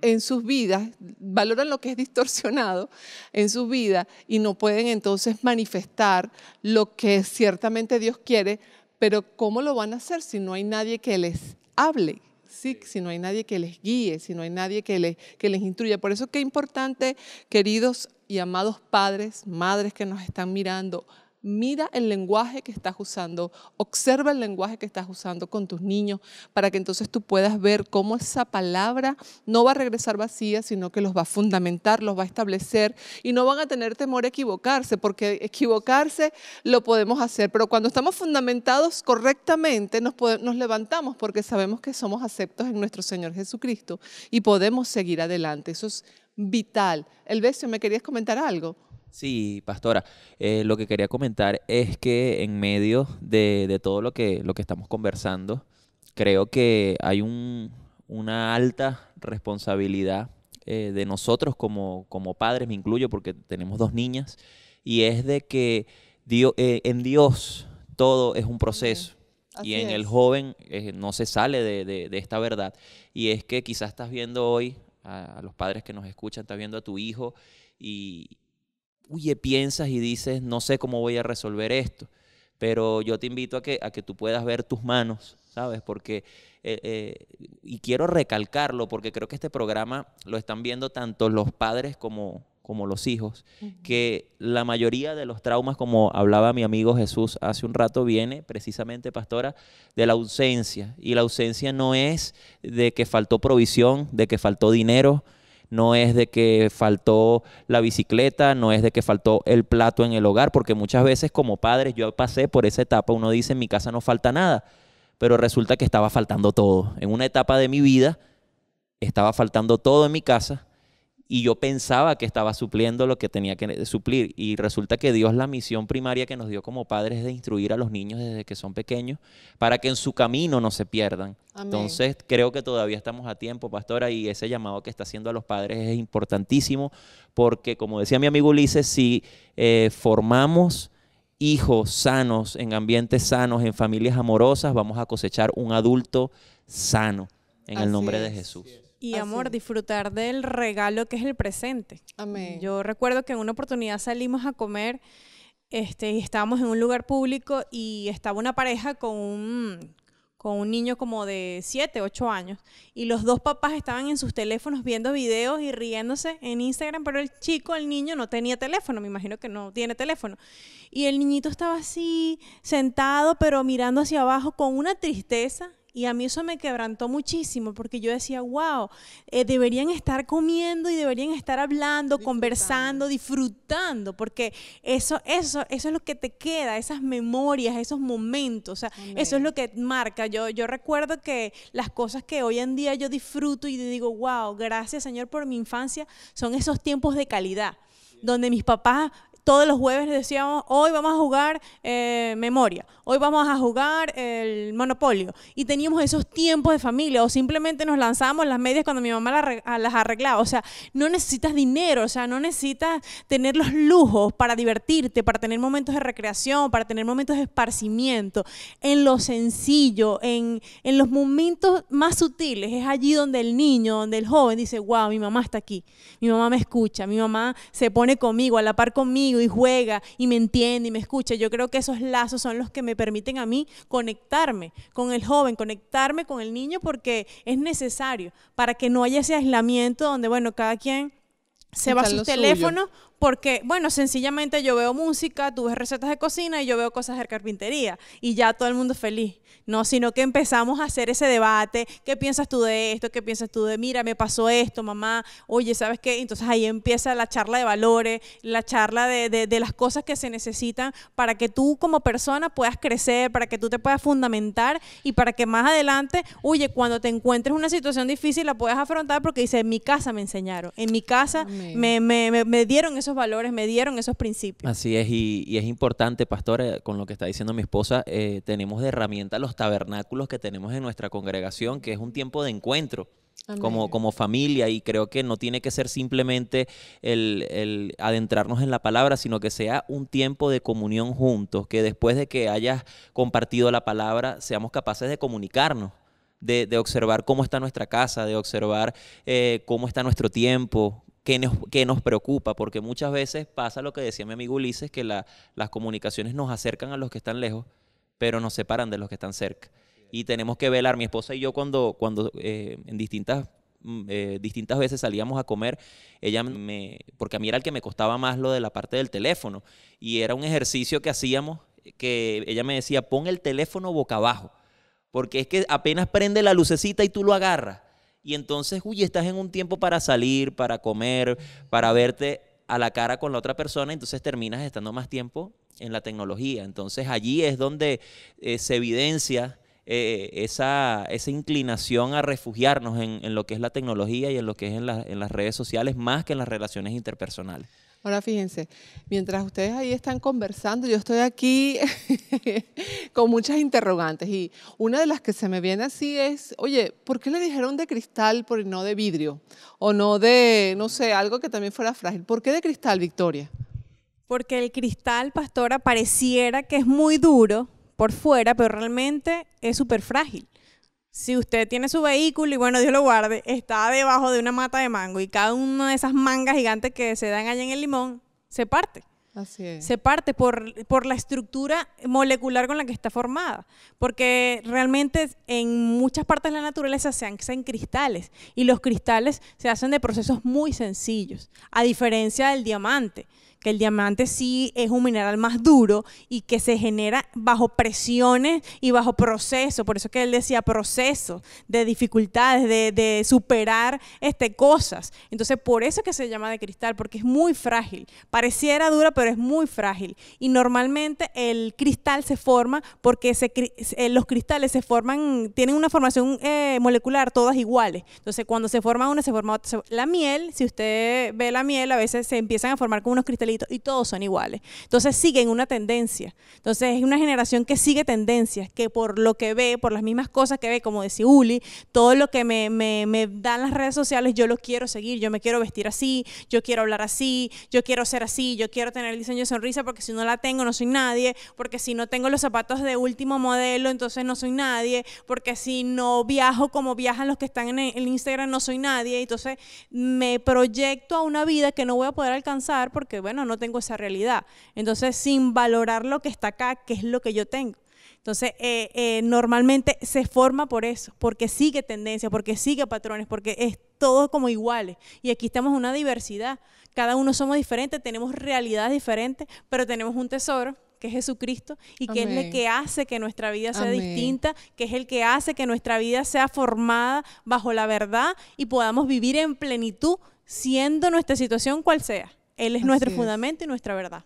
en sus vidas, valoran lo que es distorsionado en su vida y no pueden entonces manifestar lo que ciertamente Dios quiere, pero ¿cómo lo van a hacer si no hay nadie que les hable? Sí, si no hay nadie que les guíe, si no hay nadie que les, que les instruya. Por eso qué importante, queridos y amados padres, madres que nos están mirando, Mira el lenguaje que estás usando, observa el lenguaje que estás usando con tus niños para que entonces tú puedas ver cómo esa palabra no va a regresar vacía, sino que los va a fundamentar, los va a establecer y no van a tener temor a equivocarse, porque equivocarse lo podemos hacer, pero cuando estamos fundamentados correctamente nos, levantamos porque sabemos que somos aceptos en nuestro Señor Jesucristo y podemos seguir adelante. Eso es vital. El beso, ¿me querías comentar algo? Sí, pastora. Eh, lo que quería comentar es que en medio de, todo lo que, lo que estamos conversando, creo que hay una alta responsabilidad eh, de nosotros como, como padres, me incluyo porque tenemos dos niñas, y es de que Dios, eh, en Dios todo es un proceso. y en el joven no se sale de, esta verdad. Y es que quizás estás viendo hoy a, a, los padres que nos escuchan, estás viendo a tu hijo y, oye, piensas y dices, no sé cómo voy a resolver esto. Pero yo te invito a que, a que tú puedas ver tus manos, ¿sabes? Porque, eh, eh, y quiero recalcarlo, porque creo que este programa lo están viendo tanto los padres como, como los hijos, que la mayoría de los traumas, como hablaba mi amigo Jesús hace un rato, viene precisamente, pastora, de la ausencia. Y la ausencia no es de que faltó provisión, de que faltó dinero, no es de que faltó la bicicleta, no es de que faltó el plato en el hogar, porque muchas veces como padres yo pasé por esa etapa, uno dice en mi casa no falta nada, pero resulta que estaba faltando todo. En una etapa de mi vida estaba faltando todo en mi casa y yo pensaba que estaba supliendo lo que tenía que suplir. Y resulta que Dios la misión primaria que nos dio como padres es de instruir a los niños desde que son pequeños para que en su camino no se pierdan. Entonces creo que todavía estamos a tiempo, pastora, y ese llamado que está haciendo a los padres es importantísimo porque, como decía mi amigo Ulises, si eh, formamos hijos sanos, en ambientes sanos, en familias amorosas, vamos a cosechar un adulto sano, en el nombre de Jesús. Y amor, disfrutar del regalo que es el presente. Amén. Yo recuerdo que en una oportunidad salimos a comer este, y estábamos en un lugar público y estaba una pareja con con un niño como de 7, 8 años y los dos papás estaban en sus teléfonos viendo videos y riéndose en Instagram, pero el chico, el niño no tenía teléfono, me imagino que no tiene teléfono. Y el niñito estaba así sentado, pero mirando hacia abajo con una tristeza y a mí eso me quebrantó muchísimo porque yo decía, wow, eh, deberían estar comiendo y deberían estar hablando, conversando, disfrutando, porque eso, eso, eso es lo que te queda, esas memorias, esos momentos, eso es lo que marca. Yo, yo recuerdo que las cosas que hoy en día yo disfruto y digo, wow, gracias Señor por mi infancia, son esos tiempos de calidad, donde mis papás todos los jueves decíamos, hoy vamos a jugar eh, memoria, hoy vamos a jugar el monopolio. Y teníamos esos tiempos de familia o simplemente nos lanzábamos las medias cuando mi mamá las arreglaba. O sea, no necesitas dinero, o sea, no necesitas tener los lujos para divertirte, para tener momentos de recreación, para tener momentos de esparcimiento, en lo sencillo, en, en los momentos más sutiles. Es allí donde el niño, donde el joven dice, wow, mi mamá está aquí, mi mamá me escucha, mi mamá se pone conmigo, a la par conmigo y juega y me entiende y me escucha. Yo creo que esos lazos son los que me permiten a mí conectarme con el joven, conectarme con el niño, porque es necesario para que no haya ese aislamiento donde, bueno, cada quien se va a su teléfono porque, bueno, sencillamente yo veo música, tú ves recetas de cocina y yo veo cosas de carpintería y ya todo el mundo es feliz. No, sino que empezamos a hacer ese debate, ¿qué piensas tú de esto? ¿Qué piensas tú de, mira, me pasó esto, mamá? Oye, ¿sabes qué? Entonces ahí empieza la charla de valores, la charla de, las cosas que se necesitan para que tú como persona puedas crecer, para que tú te puedas fundamentar y para que más adelante, oye, cuando te encuentres una situación difícil la puedas afrontar porque dice, en mi casa me enseñaron, en mi casa me, dieron esos valores, me dieron esos principios. Así es, y, es importante, pastor con lo que está diciendo mi esposa, eh, tenemos de herramientas los tabernáculos que tenemos en nuestra congregación, que es un tiempo de encuentro. Como, como, familia y creo que no tiene que ser simplemente el, adentrarnos en la palabra, sino que sea un tiempo de comunión juntos, que después de que hayas compartido la palabra seamos capaces de comunicarnos. De, observar cómo está nuestra casa, de observar eh, cómo está nuestro tiempo, qué nos, nos, preocupa, porque muchas veces pasa lo que decía mi amigo Ulises, que las comunicaciones nos acercan a los que están lejos, pero nos separan de los que están cerca. Y tenemos que velar, mi esposa y yo cuando, cuando eh, en distintas mm, eh, distintas veces salíamos a comer, ella me, porque a mí era el que me costaba más lo de la parte del teléfono, y era un ejercicio que hacíamos que ella me decía, pon el teléfono boca abajo, porque es que apenas prende la lucecita y tú lo agarras, y entonces, uy, estás en un tiempo para salir, para comer, para verte a la cara con la otra persona, entonces terminas estando más tiempo en la tecnología. Entonces allí es donde eh, se evidencia eh, esa, inclinación a refugiarnos en, lo que es la tecnología y en lo que es en, en las redes sociales más que en las relaciones interpersonales. Ahora fíjense, mientras ustedes ahí están conversando, yo estoy aquí con muchas interrogantes y una de las que se me viene así es, oye, ¿por qué le dijeron de cristal por no de vidrio? O no de, no sé, algo que también fuera frágil. ¿Por qué de cristal, Victoria? porque el cristal, pastora, pareciera que es muy duro por fuera, pero realmente es súper frágil. Si usted tiene su vehículo y bueno, Dios lo guarde, está debajo de una mata de mango y cada una de esas mangas gigantes que se dan allá en el limón se parte. Así es. Se parte por, por, la estructura molecular con la que está formada, porque realmente en muchas partes de la naturaleza se hacen cristales y los cristales se hacen de procesos muy sencillos, a diferencia del diamante que el diamante sí es un mineral más duro y que se genera bajo presiones y bajo proceso, por eso que él decía procesos de dificultades, de, superar este, cosas. Entonces, por eso que se llama de cristal, porque es muy frágil. Pareciera dura, pero es muy frágil. Y normalmente el cristal se forma porque se, eh, los cristales se forman, tienen una formación eh, molecular todas iguales. Entonces, cuando se forma una, se forma otra. La miel, si usted ve la miel, a veces se empiezan a formar con unos cristales y todos son iguales. Entonces siguen una tendencia. Entonces es una generación que sigue tendencias, que por lo que ve, por las mismas cosas que ve, como decía Uli, todo lo que me, me dan las redes sociales, yo lo quiero seguir, yo me quiero vestir así, yo quiero hablar así, yo quiero ser así, yo quiero tener el diseño de sonrisa porque si no la tengo no soy nadie, porque si no tengo los zapatos de último modelo entonces no soy nadie, porque si no viajo como viajan los que están en el Instagram no soy nadie, entonces me proyecto a una vida que no voy a poder alcanzar porque bueno, no tengo esa realidad. Entonces, sin valorar lo que está acá, ¿qué es lo que yo tengo? Entonces, eh, eh, normalmente se forma por eso, porque sigue tendencia, porque sigue patrones, porque es todo como iguales. Y aquí estamos una diversidad. Cada uno somos diferentes, tenemos realidades diferentes, pero tenemos un tesoro que es Jesucristo y que es el que hace que nuestra vida sea distinta, que es el que hace que nuestra vida sea formada bajo la verdad y podamos vivir en plenitud siendo nuestra situación cual sea. Él es nuestro fundamento y nuestra verdad.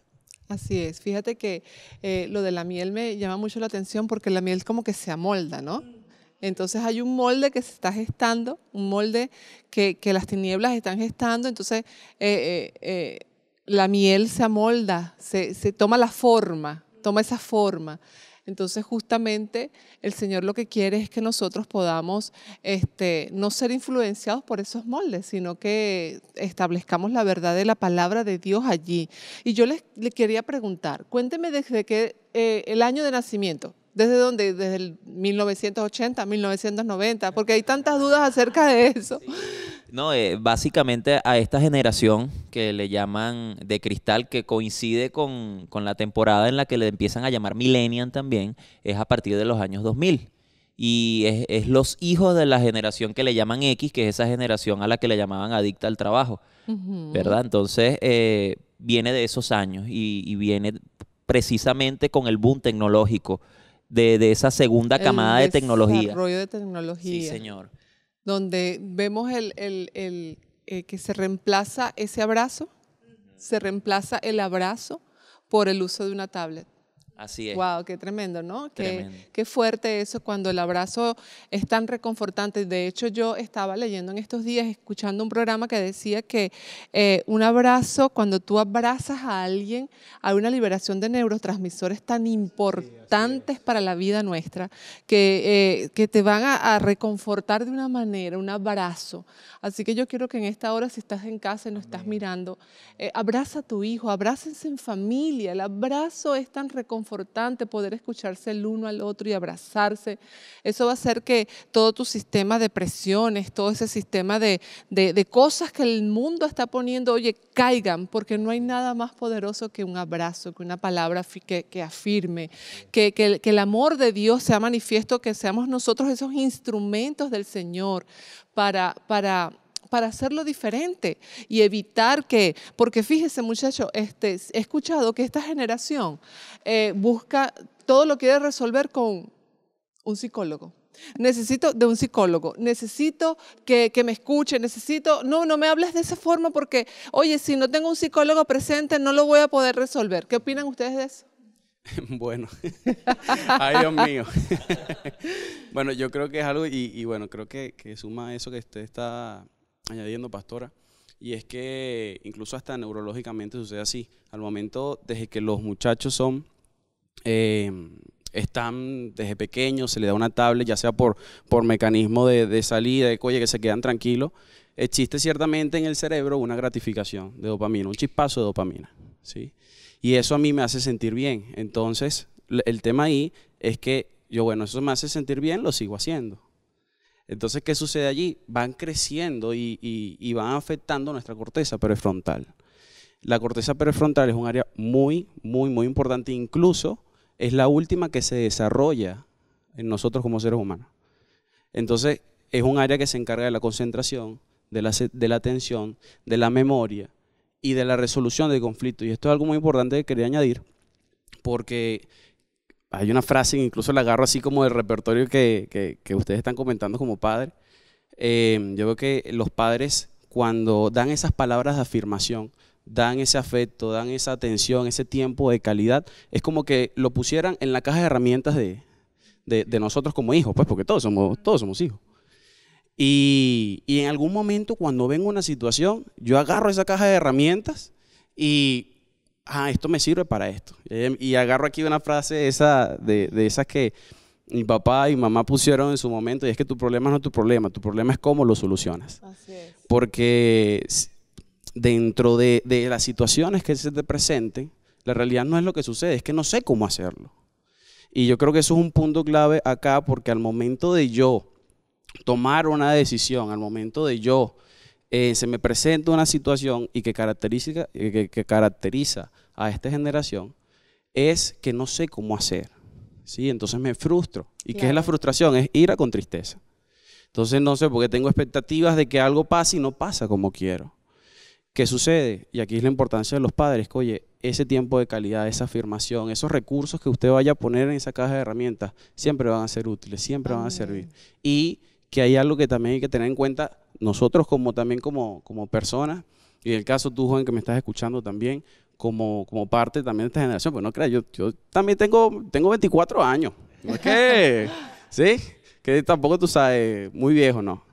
Así es, fíjate que eh, lo de la miel me llama mucho la atención porque la miel es como que se amolda, ¿no? Entonces hay un molde que se está gestando, un molde que, las tinieblas están gestando, entonces eh, eh, la miel se amolda, se toma la forma, toma esa forma. Entonces, justamente el Señor lo que quiere es que nosotros podamos este, no ser influenciados por esos moldes, sino que establezcamos la verdad de la palabra de Dios allí. Y yo les, quería preguntar, cuénteme desde que eh, el año de nacimiento. ¿Desde dónde? Desde el 1980, 1990, porque hay tantas dudas acerca de eso. No, eh, básicamente a esta generación que le llaman de cristal, que coincide con, la temporada en la que le empiezan a llamar millennial también, es a partir de los años 2000. Y es, los hijos de la generación que le llaman X, que es esa generación a la que le llamaban adicta al trabajo, ¿verdad? Entonces eh, viene de esos años y viene precisamente con el boom tecnológico de, esa segunda camada de tecnología. Desarrollo de tecnología. Sí, señor. Donde vemos el, eh, que se reemplaza ese abrazo, se reemplaza el abrazo por el uso de una tablet. Así es. Wow, qué tremendo, ¿no? Qué, qué, fuerte eso cuando el abrazo es tan reconfortante. De hecho, yo estaba leyendo en estos días, escuchando un programa que decía que eh, un abrazo, cuando tú abrazas a alguien, hay una liberación de neurotransmisores tan importantes para la vida nuestra que, eh, que te van a, reconfortar de una manera, un abrazo. Así que yo quiero que en esta hora, si estás en casa y no estás mirando, eh, abraza a tu hijo, abrázense en familia. El abrazo es tan reconfortante poder escucharse el uno al otro y abrazarse. Eso va a hacer que todo tu sistema de presiones, todo ese sistema de, de, cosas que el mundo está poniendo, oye, caigan, porque no hay nada más poderoso que un abrazo, que una palabra que, que afirme, que, que, que el amor de Dios sea manifiesto, que seamos nosotros esos instrumentos del Señor para... para para hacerlo diferente y evitar que, porque fíjese muchachos, este, he escuchado que esta generación eh, busca, todo lo quiere resolver con un psicólogo. Necesito de un psicólogo, necesito que, me escuche, necesito, no, no me hables de esa forma porque, oye, si no tengo un psicólogo presente, no lo voy a poder resolver. ¿Qué opinan ustedes de eso? Bueno, ay Dios mío. bueno, yo creo que es algo, y, bueno, creo que, que, suma eso que usted está añadiendo, pastora, y es que incluso hasta neurológicamente sucede así. Al momento, desde que los muchachos son... Eh, están desde pequeños, se le da una tablet, ya sea por, por mecanismo de, salida, de coye, que se quedan tranquilos, existe ciertamente en el cerebro una gratificación de dopamina, un chispazo de dopamina. ¿sí? Y eso a mí me hace sentir bien. Entonces, el tema ahí es que yo, bueno, eso me hace sentir bien, lo sigo haciendo. Entonces, ¿qué sucede allí? Van creciendo y, van afectando nuestra corteza prefrontal. La corteza prefrontal es un área muy, muy, muy importante. Incluso es la última que se desarrolla en nosotros como seres humanos. Entonces, es un área que se encarga de la concentración, de la, de la atención, de la memoria y de la resolución de conflictos. Y esto es algo muy importante que quería añadir, porque hay una frase, incluso la agarro así como del repertorio que, ustedes están comentando como padre. Eh, yo veo que los padres cuando dan esas palabras de afirmación, dan ese afecto, dan esa atención, ese tiempo de calidad, es como que lo pusieran en la caja de herramientas de, nosotros como hijos, pues porque todos somos, todos somos hijos. Y, en algún momento cuando vengo una situación, yo agarro esa caja de herramientas y ah, esto me sirve para esto. Eh, y agarro aquí una frase esa, de, esas que mi papá y mamá pusieron en su momento, y es que tu problema no es tu problema, tu problema es cómo lo solucionas. Porque dentro de, de, las situaciones que se te presenten, la realidad no es lo que sucede, es que no sé cómo hacerlo. Y yo creo que eso es un punto clave acá, porque al momento de yo tomar una decisión, al momento de yo eh, se me presenta una situación y que, caracteriza, eh, que, caracteriza a esta generación es que no sé cómo hacer. ¿sí? Entonces me frustro. ¿Y qué es la frustración? Es ira con tristeza. Entonces no sé, porque tengo expectativas de que algo pase y no pasa como quiero. ¿Qué sucede? Y aquí es la importancia de los padres, oye, ese tiempo de calidad, esa afirmación, esos recursos que usted vaya a poner en esa caja de herramientas, siempre van a ser útiles, siempre van a servir. Y que hay algo que también hay que tener en cuenta nosotros como también como, como personas, y el caso tú, joven, que me estás escuchando también, como, como parte también de esta generación, pues no creas, yo, yo también tengo, tengo 24 años, ¿no es ¿Sí? Que tampoco tú sabes, muy viejo, ¿no?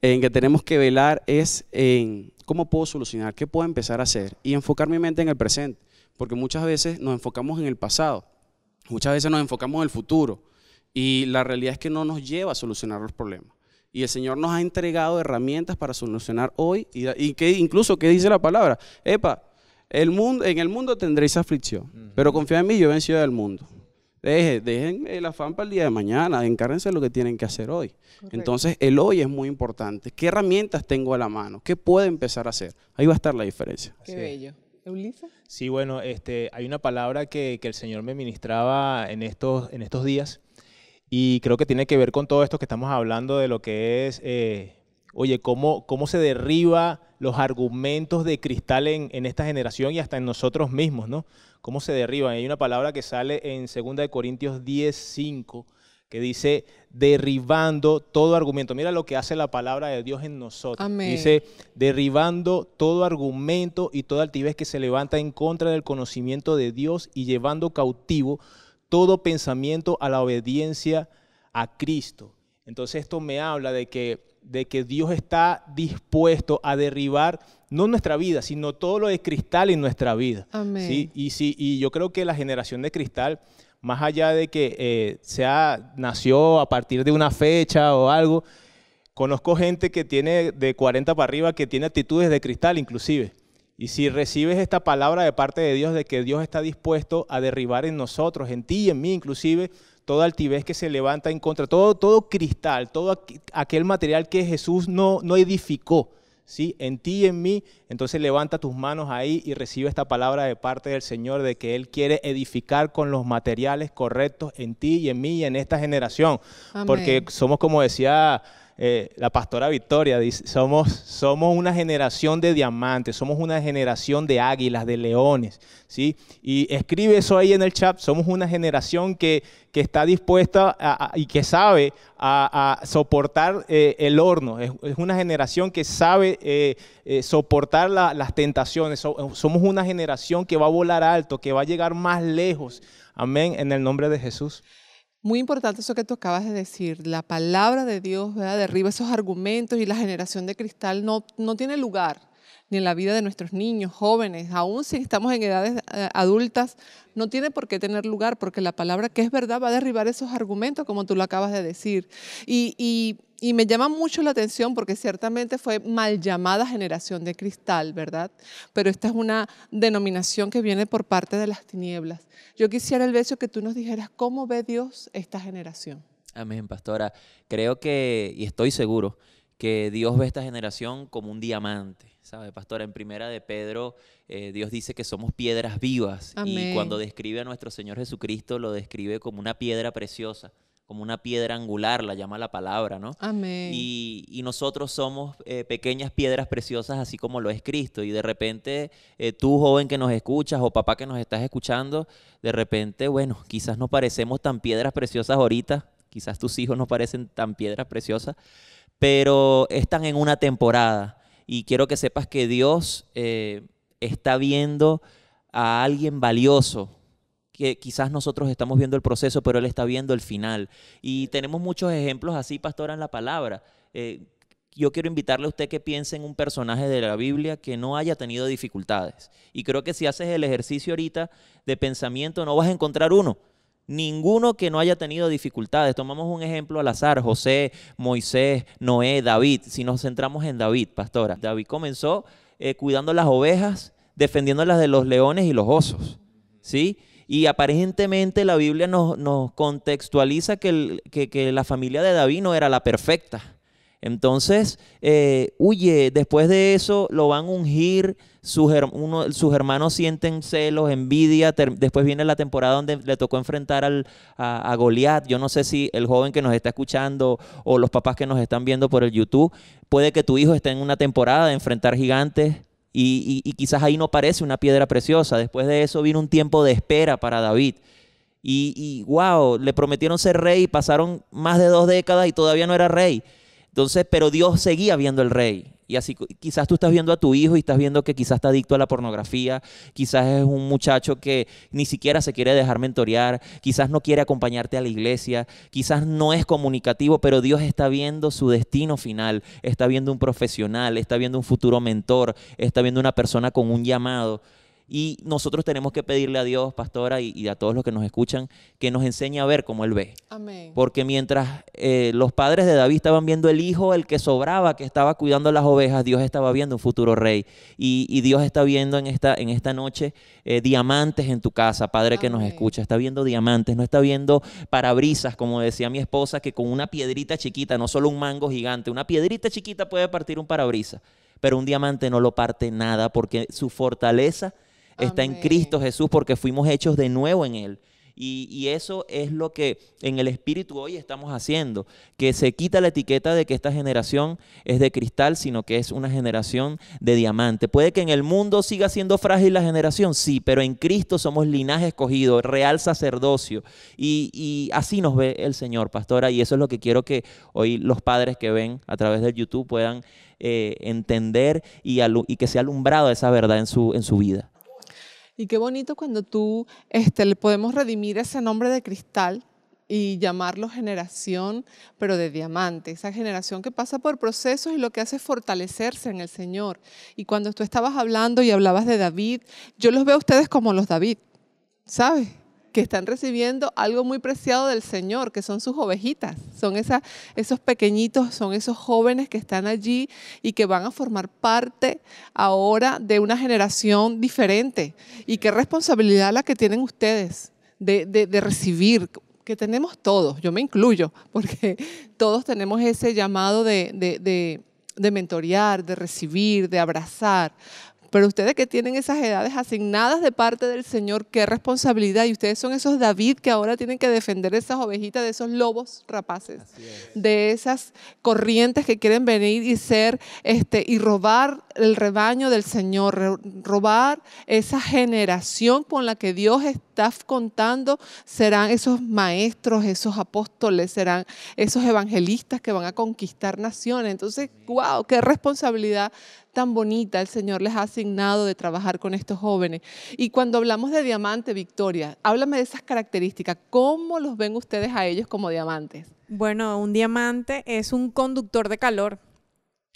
En que tenemos que velar es en cómo puedo solucionar, qué puedo empezar a hacer y enfocar mi mente en el presente, porque muchas veces nos enfocamos en el pasado, muchas veces nos enfocamos en el futuro y la realidad es que no nos lleva a solucionar los problemas. Y el Señor nos ha entregado herramientas para solucionar hoy. Y, que incluso, ¿qué dice la palabra? Epa, el mundo, en el mundo tendréis aflicción, pero confía en mí, yo he vencido del mundo. dejen el afán para el día de mañana, encárrense de lo que tienen que hacer hoy. Entonces, el hoy es muy importante. ¿Qué herramientas tengo a la mano? ¿Qué puedo empezar a hacer? Ahí va a estar la diferencia. Qué bello. ¿Eulisa? Sí, bueno, este, hay una palabra que, que, el Señor me ministraba en estos, en estos días y creo que tiene que ver con todo esto que estamos hablando de lo que es, eh, oye, cómo, cómo se derriba los argumentos de cristal en, esta generación y hasta en nosotros mismos, ¿no? Cómo se derriban. Hay una palabra que sale en 2 Corintios 10, 5, que dice, derribando todo argumento. Mira lo que hace la palabra de Dios en nosotros. Dice, derribando todo argumento y toda altivez que se levanta en contra del conocimiento de Dios y llevando cautivo todo pensamiento a la obediencia a Cristo. Entonces esto me habla de que, de que Dios está dispuesto a derribar no nuestra vida, sino todo lo de cristal en nuestra vida. Y, sí, y yo creo que la generación de cristal, más allá de que eh, sea, nació a partir de una fecha o algo, conozco gente que tiene de 40 para arriba que tiene actitudes de cristal inclusive. Y si recibes esta palabra de parte de Dios de que Dios está dispuesto a derribar en nosotros, en ti y en mí inclusive, toda altivez que se levanta en contra, todo, todo cristal, todo aquel material que Jesús no, no edificó, ¿sí? en ti y en mí, entonces levanta tus manos ahí y recibe esta palabra de parte del Señor de que Él quiere edificar con los materiales correctos en ti y en mí y en esta generación. Porque somos como decía... Eh, la pastora Victoria, dice, somos, somos una generación de diamantes, somos una generación de águilas, de leones, ¿sí? Y escribe eso ahí en el chat, somos una generación que, está dispuesta y que sabe a, soportar eh, el horno, es, una generación que sabe eh, soportar las tentaciones, somos una generación que va a volar alto, que va a llegar más lejos, amén, en el nombre de Jesús. Muy importante eso que tú acabas de decir, la palabra de Dios derriba esos argumentos y la generación de cristal no, no tiene lugar ni en la vida de nuestros niños, jóvenes, aún si estamos en edades eh, adultas, no tiene por qué tener lugar porque la palabra que es verdad va a derribar esos argumentos, como tú lo acabas de decir. y y me llama mucho la atención porque ciertamente fue mal llamada generación de cristal, ¿verdad? Pero esta es una denominación que viene por parte de las tinieblas. Yo quisiera, el beso que tú nos dijeras cómo ve Dios esta generación. Amén, pastora. Creo que, y estoy seguro, que Dios ve esta generación como un diamante. ¿Sabe, pastora? En primera de Pedro, eh, Dios dice que somos piedras vivas. Y cuando describe a nuestro Señor Jesucristo, lo describe como una piedra preciosa como una piedra angular, la llama la palabra, ¿no? Amén. Y, nosotros somos eh, pequeñas piedras preciosas, así como lo es Cristo. Y de repente, eh, tú, joven que nos escuchas, o papá que nos estás escuchando, de repente, bueno, quizás no parecemos tan piedras preciosas ahorita, quizás tus hijos no parecen tan piedras preciosas, pero están en una temporada. Y quiero que sepas que Dios eh, está viendo a alguien valioso que quizás nosotros estamos viendo el proceso, pero Él está viendo el final. Y tenemos muchos ejemplos así, pastora, en la palabra. Eh, yo quiero invitarle a usted que piense en un personaje de la Biblia que no haya tenido dificultades. Y creo que si haces el ejercicio ahorita de pensamiento, no vas a encontrar uno. Ninguno que no haya tenido dificultades. Tomamos un ejemplo al azar, José, Moisés, Noé, David. Si nos centramos en David, pastora. David comenzó eh, cuidando las ovejas, defendiéndolas de los leones y los osos. ¿Sí? Y aparentemente la Biblia nos, contextualiza que, la familia de David no era la perfecta. Entonces, eh, huye, después de eso lo van a ungir, sus, hermanos sienten celos, envidia, después viene la temporada donde le tocó enfrentar a, a Goliat. Yo no sé si el joven que nos está escuchando o los papás que nos están viendo por el YouTube, puede que tu hijo esté en una temporada de enfrentar gigantes, y, quizás ahí no parece una piedra preciosa. Después de eso vino un tiempo de espera para David. Y, y, wow, le prometieron ser rey pasaron más de dos décadas y todavía no era rey. Entonces, pero Dios seguía viendo el rey. Y así quizás tú estás viendo a tu hijo y estás viendo que quizás está adicto a la pornografía, quizás es un muchacho que ni siquiera se quiere dejar mentorear, quizás no quiere acompañarte a la iglesia, quizás no es comunicativo, pero Dios está viendo su destino final, está viendo un profesional, está viendo un futuro mentor, está viendo una persona con un llamado. Y nosotros tenemos que pedirle a Dios, pastora, y, a todos los que nos escuchan, que nos enseñe a ver como Él ve. Amén. Porque mientras eh, los padres de David estaban viendo el hijo, el que sobraba, que estaba cuidando las ovejas, Dios estaba viendo un futuro rey. Y, Dios está viendo en esta, en esta noche eh, diamantes en tu casa, Padre que nos escucha. Está viendo diamantes, no está viendo parabrisas, como decía mi esposa, que con una piedrita chiquita, no solo un mango gigante, una piedrita chiquita puede partir un parabrisas. Pero un diamante no lo parte nada porque su fortaleza está en Cristo Jesús porque fuimos hechos de nuevo en Él. Y, eso es lo que en el espíritu hoy estamos haciendo, que se quita la etiqueta de que esta generación es de cristal, sino que es una generación de diamante. Puede que en el mundo siga siendo frágil la generación, sí, pero en Cristo somos linaje escogido, real sacerdocio. Y, así nos ve el Señor, pastora, y eso es lo que quiero que hoy los padres que ven a través del YouTube puedan eh, entender y, y, que sea alumbrado esa verdad en su, en su vida. Y qué bonito cuando tú, este, le podemos redimir ese nombre de cristal y llamarlo generación, pero de diamante, esa generación que pasa por procesos y lo que hace es fortalecerse en el Señor. Y cuando tú estabas hablando y hablabas de David, yo los veo a ustedes como los David, ¿sabes? que están recibiendo algo muy preciado del Señor, que son sus ovejitas, son esos pequeñitos, son esos jóvenes que están allí y que van a formar parte ahora de una generación diferente. Y qué responsabilidad la que tienen ustedes de, recibir, que tenemos todos, yo me incluyo, porque todos tenemos ese llamado de, de mentorear, de recibir, de abrazar, pero ustedes que tienen esas edades asignadas de parte del Señor, qué responsabilidad. Y ustedes son esos David que ahora tienen que defender esas ovejitas de esos lobos rapaces, de esas corrientes que quieren venir y ser este y robar el rebaño del Señor, robar esa generación con la que Dios está estás contando serán esos maestros, esos apóstoles, serán esos evangelistas que van a conquistar naciones. Entonces, wow, qué responsabilidad tan bonita el Señor les ha asignado de trabajar con estos jóvenes. Y cuando hablamos de diamante, Victoria, háblame de esas características. ¿Cómo los ven ustedes a ellos como diamantes? Bueno, un diamante es un conductor de calor.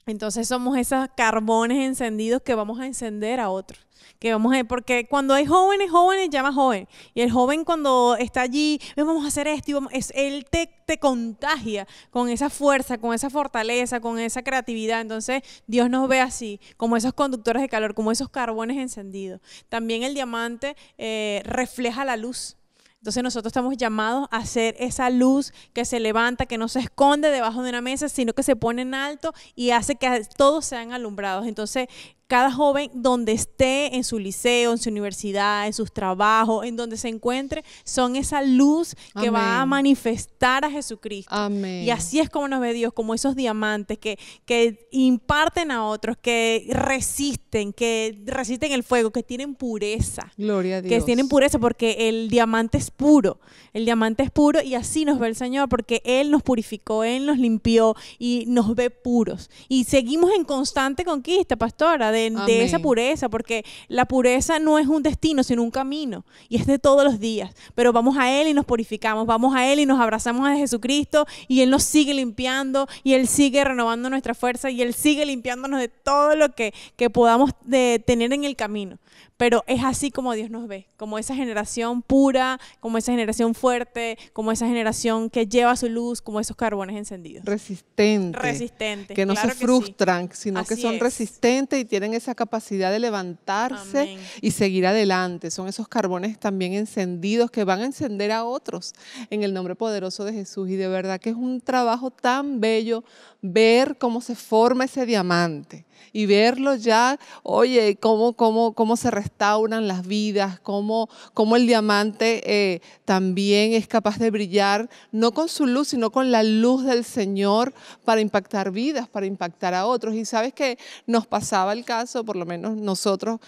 Entonces somos esos carbones encendidos que vamos a encender a otros. Que vamos a, porque cuando hay jóvenes, jóvenes llama joven. Y el joven cuando está allí, vamos a hacer esto, es, él te, te contagia con esa fuerza, con esa fortaleza, con esa creatividad. Entonces Dios nos ve así, como esos conductores de calor, como esos carbones encendidos. También el diamante eh, refleja la luz entonces nosotros estamos llamados a hacer esa luz que se levanta, que no se esconde debajo de una mesa, sino que se pone en alto y hace que todos sean alumbrados. Entonces cada joven donde esté, en su liceo, en su universidad, en sus trabajos, en donde se encuentre, son esa luz que va a manifestar a Jesucristo. Amén. Y así es como nos ve Dios, como esos diamantes que, que imparten a otros, que resisten, que resisten el fuego, que tienen pureza. Gloria a Dios. Que tienen pureza porque el diamante es puro, el diamante es puro y así nos ve el Señor porque Él nos purificó, Él nos limpió y nos ve puros. Y seguimos en constante conquista, pastora, de de, esa pureza, porque la pureza no es un destino, sino un camino, y es de todos los días. Pero vamos a Él y nos purificamos, vamos a Él y nos abrazamos a Jesucristo, y Él nos sigue limpiando, y Él sigue renovando nuestra fuerza, y Él sigue limpiándonos de todo lo que, podamos tener en el camino pero es así como Dios nos ve, como esa generación pura, como esa generación fuerte, como esa generación que lleva su luz, como esos carbones encendidos. resistentes Resistente. Que no se frustran, sino que son resistentes y tienen esa capacidad de levantarse y seguir adelante. Son esos carbones también encendidos que van a encender a otros en el nombre poderoso de Jesús. Y de verdad que es un trabajo tan bello ver cómo se forma ese diamante y verlo ya, oye, cómo, cómo, cómo se restauran las vidas, como como el diamante eh, también es capaz de brillar, no con su luz, sino con la luz del Señor para impactar vidas, para impactar a otros. Y sabes que nos pasaba el caso, por lo menos nosotros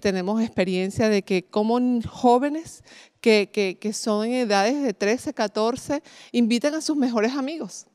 tenemos experiencia de que como jóvenes que, que son en edades de 13, 14, invitan a sus mejores amigos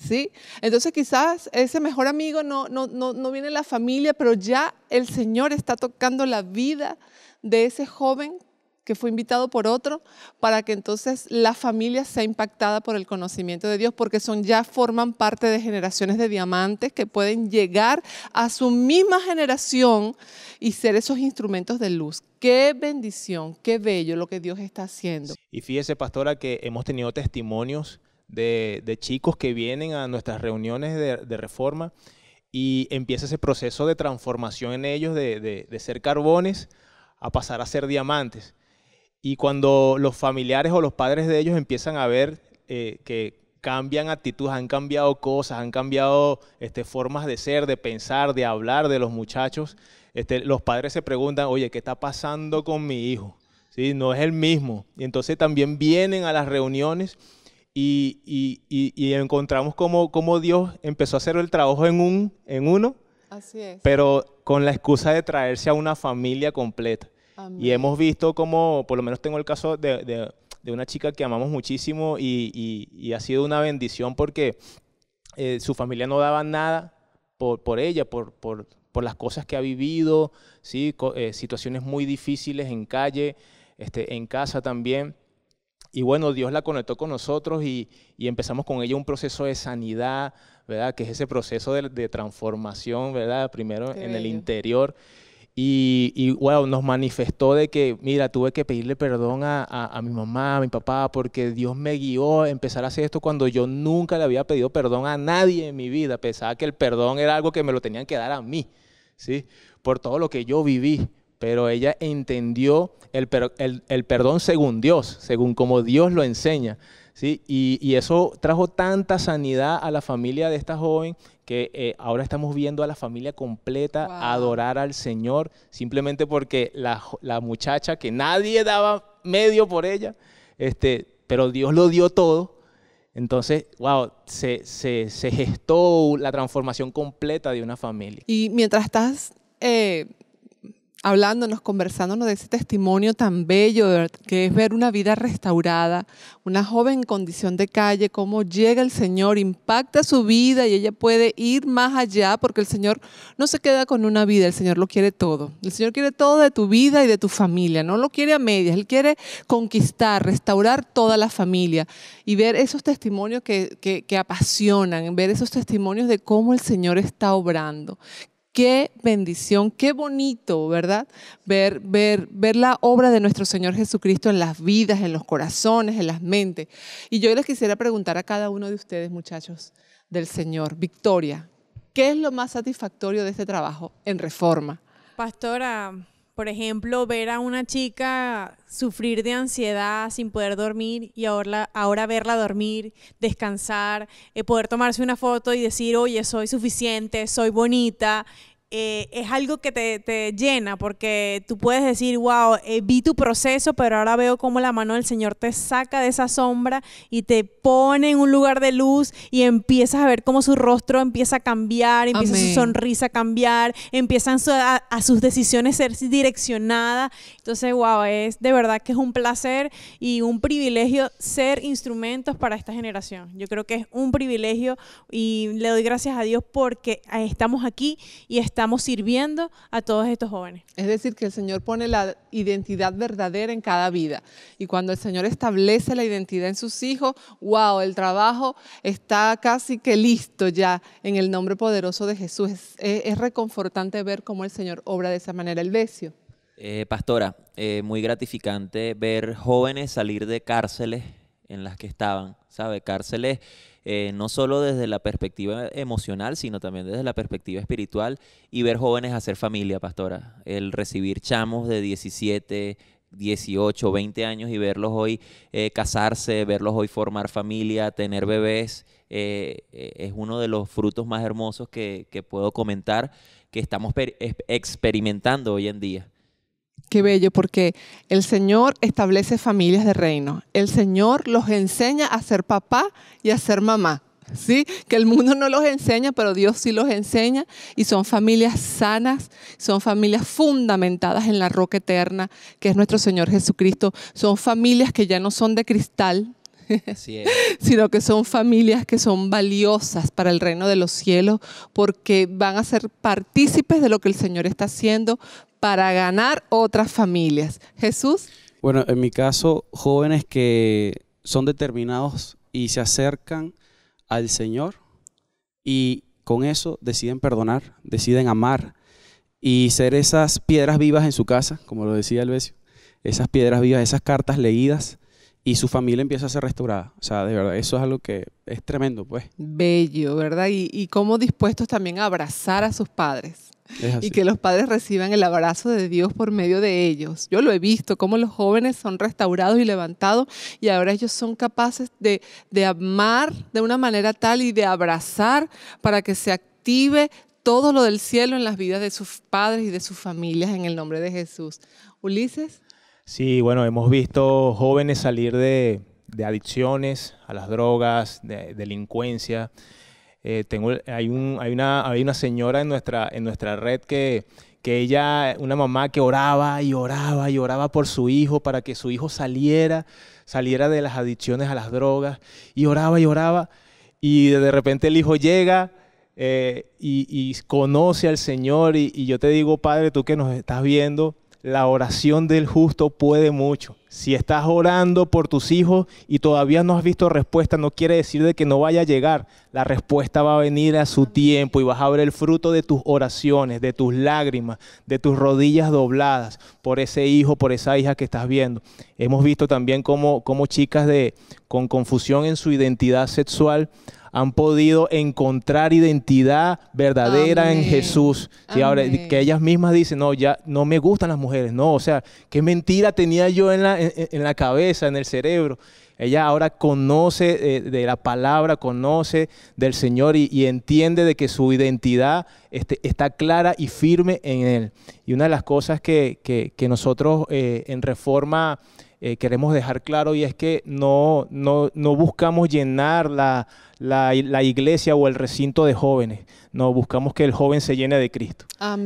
¿sí? Entonces quizás ese mejor amigo no, no, viene la familia, pero ya el Señor está tocando la vida de ese joven que fue invitado por otro, para que entonces la familia sea impactada por el conocimiento de Dios, porque son ya forman parte de generaciones de diamantes que pueden llegar a su misma generación y ser esos instrumentos de luz. Qué bendición, qué bello lo que Dios está haciendo. Y fíjese, pastora, que hemos tenido testimonios de, chicos que vienen a nuestras reuniones de, reforma y empieza ese proceso de transformación en ellos de, ser carbones a pasar a ser diamantes. Y cuando los familiares o los padres de ellos empiezan a ver eh, que cambian actitudes, han cambiado cosas, han cambiado este, formas de ser, de pensar, de hablar de los muchachos, este, los padres se preguntan, oye, ¿qué está pasando con mi hijo? ¿Sí? No es el mismo. Y entonces también vienen a las reuniones y, encontramos cómo, Dios empezó a hacer el trabajo en, un, en uno, pero con la excusa de traerse a una familia completa. Y hemos visto cómo, por lo menos tengo el caso de, una chica que amamos muchísimo y, ha sido una bendición porque eh, su familia no daba nada por, ella, por, las cosas que ha vivido, ¿sí? Eh, situaciones muy difíciles en calle, este, en casa también. Y bueno, Dios la conectó con nosotros y, empezamos con ella un proceso de sanidad, ¿verdad? Que es ese proceso de, transformación, ¿verdad? Primero en el interior. Y, y, nos manifestó de que, mira, tuve que pedirle perdón a, a, mi mamá, a mi papá, porque Dios me guió a empezar a hacer esto cuando yo nunca le había pedido perdón a nadie en mi vida. Pensaba que el perdón era algo que me lo tenían que dar a mí, ¿sí? Por todo lo que yo viví pero ella entendió el, el, perdón según Dios, según como Dios lo enseña. ¿sí? Y, eso trajo tanta sanidad a la familia de esta joven que eh, ahora estamos viendo a la familia completa adorar al Señor, simplemente porque la, muchacha que nadie daba medio por ella, este, pero Dios lo dio todo. Entonces, wow, se, gestó la transformación completa de una familia. Y mientras estás eh, hablándonos, conversándonos de ese testimonio tan bello que es ver una vida restaurada, una joven en condición de calle, cómo llega el Señor, impacta su vida y ella puede ir más allá porque el Señor no se queda con una vida, el Señor lo quiere todo. El Señor quiere todo de tu vida y de tu familia, no lo quiere a medias, Él quiere conquistar, restaurar toda la familia y ver esos testimonios que, apasionan, ver esos testimonios de cómo el Señor está obrando, Qué bendición, qué bonito, ¿verdad? Ver, ver, ver la obra de nuestro Señor Jesucristo en las vidas, en los corazones, en las mentes. Y yo les quisiera preguntar a cada uno de ustedes, muchachos, del Señor, Victoria, ¿qué es lo más satisfactorio de este trabajo en reforma? Pastora, por ejemplo, ver a una chica sufrir de ansiedad sin poder dormir y ahora, ahora verla dormir, descansar, eh, poder tomarse una foto y decir, oye, soy suficiente, soy bonita, eh, es algo que te, llena porque tú puedes decir, wow, eh, vi tu proceso, pero ahora veo cómo la mano del Señor te saca de esa sombra y te pone en un lugar de luz y empiezas a ver cómo su rostro empieza a cambiar, empieza su sonrisa a cambiar, empiezan a, sus decisiones ser direccionadas. Entonces, wow, es de verdad que es un placer y un privilegio ser instrumentos para esta generación. Yo creo que es un privilegio y le doy gracias a Dios porque estamos aquí y estamos sirviendo a todos estos jóvenes. Es decir, que el Señor pone la identidad verdadera en cada vida. Y cuando el Señor establece la identidad en sus hijos, wow, el trabajo está casi que listo ya en el nombre poderoso de Jesús. Es, reconfortante ver cómo el Señor obra de esa manera el vecio. Eh, pastora, eh, muy gratificante ver jóvenes salir de cárceles en las que estaban, ¿sabe? Cárceles eh, no solo desde la perspectiva emocional, sino también desde la perspectiva espiritual y ver jóvenes hacer familia, pastora. El recibir chamos de 17, 18, 20 años y verlos hoy eh, casarse, verlos hoy formar familia, tener bebés, eh, es uno de los frutos más hermosos que puedo comentar que estamos experimentando hoy en día. Qué bello, porque el Señor establece familias de reino. El Señor los enseña a ser papá y a ser mamá. ¿Sí? Que el mundo no los enseña, pero Dios sí los enseña. Y son familias sanas, son familias fundamentadas en la roca eterna, que es nuestro Señor Jesucristo. Son familias que ya no son de cristal, sino que son familias que son valiosas para el reino de los cielos porque van a ser partícipes de lo que el Señor está haciendo para ganar otras familias. Jesús. Bueno, en mi caso, jóvenes que son determinados y se acercan al Señor y con eso deciden perdonar, deciden amar y ser esas piedras vivas en su casa, como lo decía Elvesio, esas piedras vivas, esas cartas leídas y su familia empieza a ser restaurada. O sea, de verdad, eso es algo que es tremendo, pues. Bello, ¿verdad? Y, cómo dispuestos también a abrazar a sus padres. Y que los padres reciban el abrazo de Dios por medio de ellos. Yo lo he visto, cómo los jóvenes son restaurados y levantados y ahora ellos son capaces de, de amar de una manera tal y de abrazar para que se active todo lo del cielo en las vidas de sus padres y de sus familias en el nombre de Jesús. Ulises. Sí, bueno, hemos visto jóvenes salir de, adicciones a las drogas, de delincuencia. Eh, tengo, hay, una, una señora en nuestra, en nuestra red que, que ella, una mamá que oraba y oraba y oraba por su hijo para que su hijo saliera, saliera de las adicciones a las drogas, y oraba y oraba, y de repente el hijo llega eh, y, conoce al Señor, y, y, yo te digo, Padre, tú que nos estás viendo, la oración del justo puede mucho. Si estás orando por tus hijos y todavía no has visto respuesta, no quiere decir de que no vaya a llegar. La respuesta va a venir a su tiempo y vas a ver el fruto de tus oraciones, de tus lágrimas, de tus rodillas dobladas por ese hijo, por esa hija que estás viendo. Hemos visto también cómo, chicas de, con confusión en su identidad sexual han podido encontrar identidad verdadera en Jesús. Y ahora que ellas mismas dicen, no, ya no me gustan las mujeres, no, o sea, qué mentira tenía yo en la, en, la cabeza, en el cerebro. Ella ahora conoce eh, de la palabra, conoce del Señor y, entiende de que su identidad este, está clara y firme en Él. Y una de las cosas que, nosotros eh, en Reforma eh, queremos dejar claro y es que no, no, no buscamos llenar la, la, iglesia o el recinto de jóvenes. No, buscamos que el joven se llene de Cristo.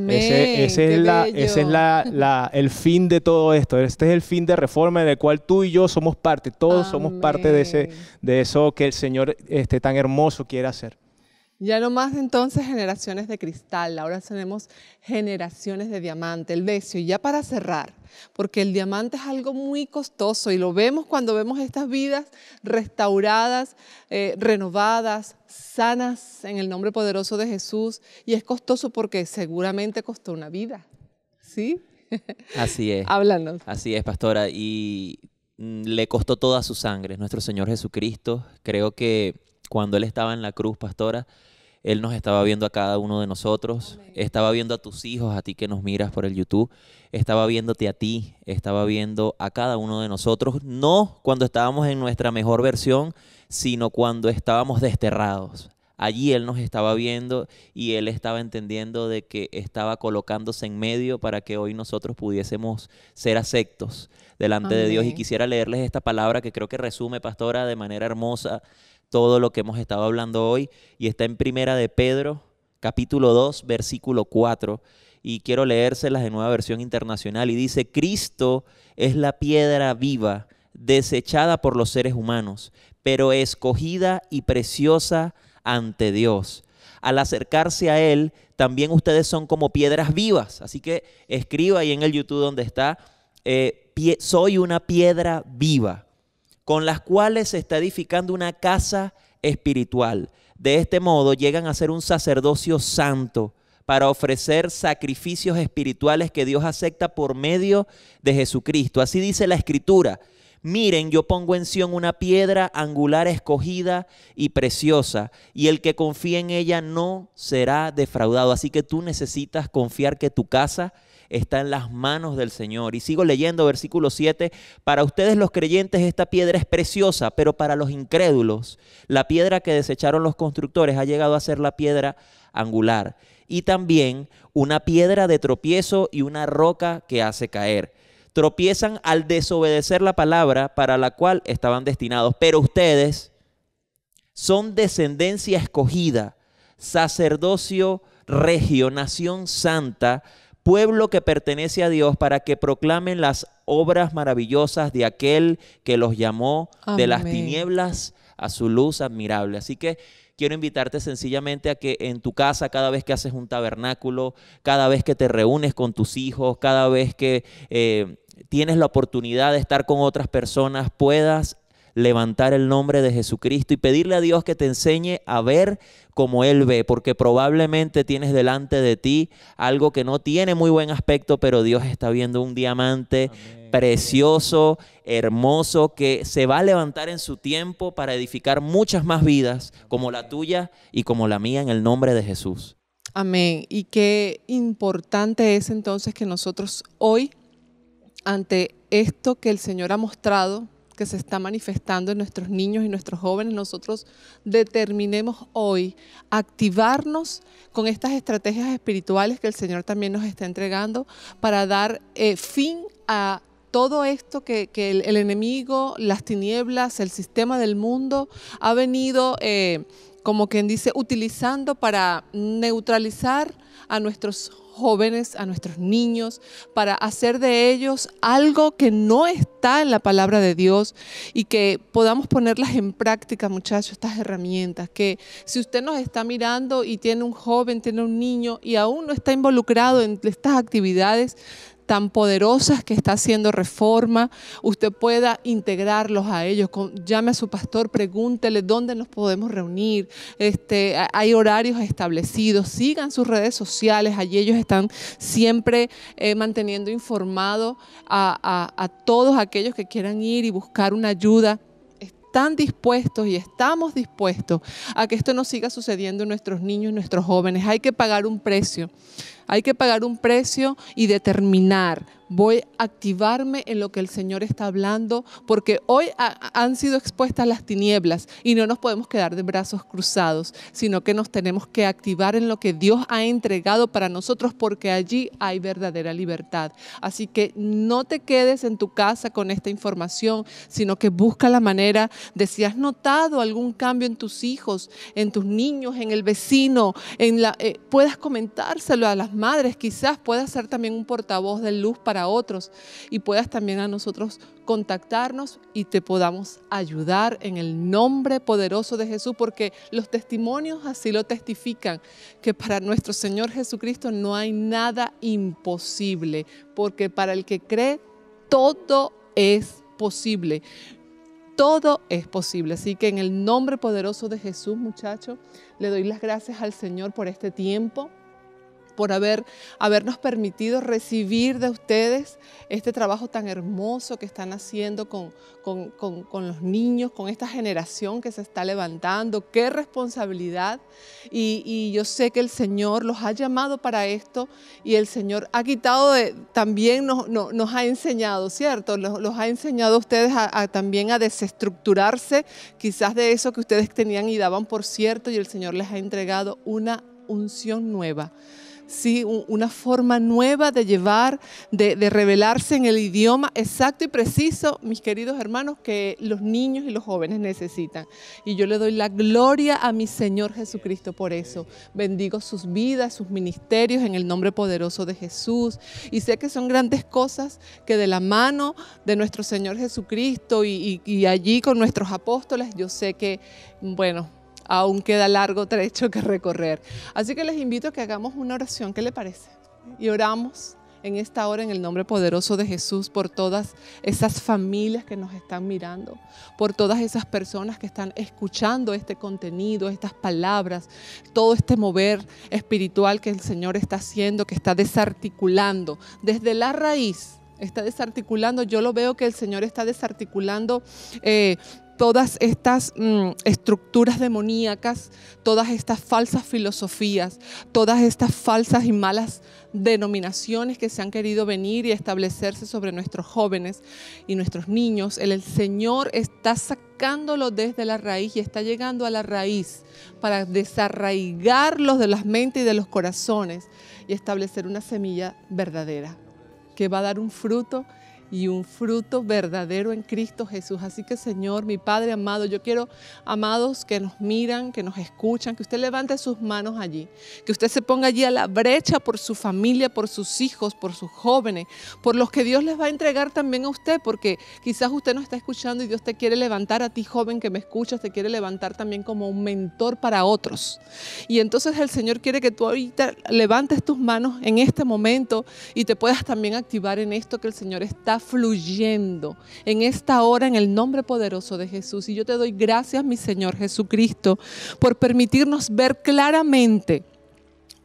Ese, es, la, ese es la, el fin de todo esto. Este es el fin de reforma del cual tú y yo somos parte. Todos somos parte de, ese, de eso que el Señor este, tan hermoso quiere hacer. Ya no más entonces generaciones de cristal, ahora tenemos generaciones de diamante, el becio. Y ya para cerrar, porque el diamante es algo muy costoso y lo vemos cuando vemos estas vidas restauradas, eh, renovadas, sanas en el nombre poderoso de Jesús. Y es costoso porque seguramente costó una vida, ¿sí? Así es. Háblanos. Así es, pastora. Y mm, le costó toda su sangre, nuestro Señor Jesucristo. Creo que cuando Él estaba en la cruz, pastora, Él nos estaba viendo a cada uno de nosotros, estaba viendo a tus hijos, a ti que nos miras por el YouTube, estaba viéndote a ti, estaba viendo a cada uno de nosotros, no cuando estábamos en nuestra mejor versión, sino cuando estábamos desterrados. Allí Él nos estaba viendo y Él estaba entendiendo de que estaba colocándose en medio para que hoy nosotros pudiésemos ser aceptos delante de Dios. Y quisiera leerles esta palabra que creo que resume, pastora, de manera hermosa todo lo que hemos estado hablando hoy y está en Primera de Pedro, capítulo 2, versículo 4. Y quiero leérselas de nueva versión internacional. Y dice, Cristo es la piedra viva, desechada por los seres humanos, pero escogida y preciosa ante Dios. Al acercarse a Él, también ustedes son como piedras vivas. Así que escriba ahí en el YouTube donde está, eh, soy una piedra viva con las cuales se está edificando una casa espiritual. De este modo llegan a ser un sacerdocio santo para ofrecer sacrificios espirituales que Dios acepta por medio de Jesucristo. Así dice la Escritura. Miren, yo pongo en Sión una piedra angular escogida y preciosa, y el que confíe en ella no será defraudado. Así que tú necesitas confiar que tu casa está en las manos del Señor. Y sigo leyendo versículo 7, para ustedes los creyentes esta piedra es preciosa, pero para los incrédulos la piedra que desecharon los constructores ha llegado a ser la piedra angular y también una piedra de tropiezo y una roca que hace caer tropiezan al desobedecer la palabra para la cual estaban destinados. Pero ustedes son descendencia escogida, sacerdocio regio, nación santa, pueblo que pertenece a Dios, para que proclamen las obras maravillosas de aquel que los llamó de las tinieblas a su luz admirable. Así que quiero invitarte sencillamente a que en tu casa, cada vez que haces un tabernáculo, cada vez que te reúnes con tus hijos, cada vez que eh, tienes la oportunidad de estar con otras personas, puedas levantar el nombre de Jesucristo y pedirle a Dios que te enseñe a ver como Él ve, porque probablemente tienes delante de ti algo que no tiene muy buen aspecto, pero Dios está viendo un diamante precioso, hermoso, que se va a levantar en su tiempo para edificar muchas más vidas, como la tuya y como la mía, en el nombre de Jesús. Amén. Y qué importante es entonces que nosotros hoy, ante esto que el Señor ha mostrado, que se está manifestando en nuestros niños y nuestros jóvenes, nosotros determinemos hoy activarnos con estas estrategias espirituales que el Señor también nos está entregando para dar eh, fin a todo esto que, el, enemigo, las tinieblas, el sistema del mundo ha venido, eh, como quien dice, utilizando para neutralizar a nuestros jóvenes, a nuestros niños, para hacer de ellos algo que no está en la palabra de Dios y que podamos ponerlas en práctica, muchachos, estas herramientas, que si usted nos está mirando y tiene un joven, tiene un niño y aún no está involucrado en estas actividades, tan poderosas que está haciendo reforma, usted pueda integrarlos a ellos. llame a su pastor, pregúntele dónde nos podemos reunir. Este, hay horarios establecidos. Sigan sus redes sociales. Allí ellos están siempre eh, manteniendo informado a, a todos aquellos que quieran ir y buscar una ayuda. Están dispuestos y estamos dispuestos a que esto no siga sucediendo en nuestros niños y nuestros jóvenes. Hay que pagar un precio. Hay que pagar un precio y determinar. Voy a activarme en lo que el Señor está hablando, porque hoy han sido expuestas las tinieblas y no nos podemos quedar de brazos cruzados, sino que nos tenemos que activar en lo que Dios ha entregado para nosotros, porque allí hay verdadera libertad. Así que no te quedes en tu casa con esta información, sino que busca la manera, decías ¿Has notado algún cambio en tus hijos, en tus niños, en el vecino? En eh, puedas comentárselo a las madres, quizás puedas ser también un portavoz de luz para otros y puedas también a nosotros contactarnos y te podamos ayudar en el nombre poderoso de Jesús, porque los testimonios así lo testifican, que para nuestro Señor Jesucristo no hay nada imposible, porque para el que cree, todo es posible todo es posible. Así que en el nombre poderoso de Jesús, muchachos, le doy las gracias al Señor por este tiempo por haber, habernos permitido recibir de ustedes este trabajo tan hermoso que están haciendo con, con, con, los niños, con esta generación que se está levantando. Qué responsabilidad. Y, yo sé que el Señor los ha llamado para esto y el Señor ha quitado de, también nos, ha enseñado, ¿cierto? Los, ha enseñado a ustedes también a desestructurarse quizás de eso que ustedes tenían y daban por cierto y el Señor les ha entregado una unción nueva. ¿sí? una forma nueva de llevar, de, revelarse en el idioma exacto y preciso, mis queridos hermanos, que los niños y los jóvenes necesitan. Y yo le doy la gloria a mi Señor Jesucristo por eso. Bendigo sus vidas, sus ministerios en el nombre poderoso de Jesús. Y sé que son grandes cosas que de la mano de nuestro Señor Jesucristo y allí con nuestros apóstoles, yo sé que, bueno, aún queda largo trecho que recorrer. Así que les invito a que hagamos una oración, ¿qué le parece? Y oramos en esta hora en el nombre poderoso de Jesús por todas esas familias que nos están mirando, por todas esas personas que están escuchando este contenido, estas palabras, todo este mover espiritual que el Señor está haciendo, que está desarticulando desde la raíz está desarticulando, yo lo veo que el Señor está desarticulando eh, todas estas mm, estructuras demoníacas, todas estas falsas filosofías, todas estas falsas y malas denominaciones que se han querido venir y establecerse sobre nuestros jóvenes y nuestros niños. El, Señor está sacándolo desde la raíz y está llegando a la raíz para desarraigarlos de las mentes y de los corazones y establecer una semilla verdadera que va a dar un fruto y un fruto verdadero en Cristo Jesús. Así que Señor, mi Padre amado, yo quiero, amados, que nos miran, que nos escuchan, que usted levante sus manos allí, que usted se ponga allí a la brecha por su familia, por sus hijos, por sus jóvenes, por los que Dios les va a entregar también a usted, porque quizás usted no está escuchando y Dios te quiere levantar a ti, joven que me escuchas, te quiere levantar también como un mentor para otros. Y entonces el Señor quiere que tú ahorita levantes tus manos en este momento y te puedas también activar en esto que el Señor está fluyendo en esta hora en el nombre poderoso de Jesús. Y yo te doy gracias, mi Señor Jesucristo, por permitirnos ver claramente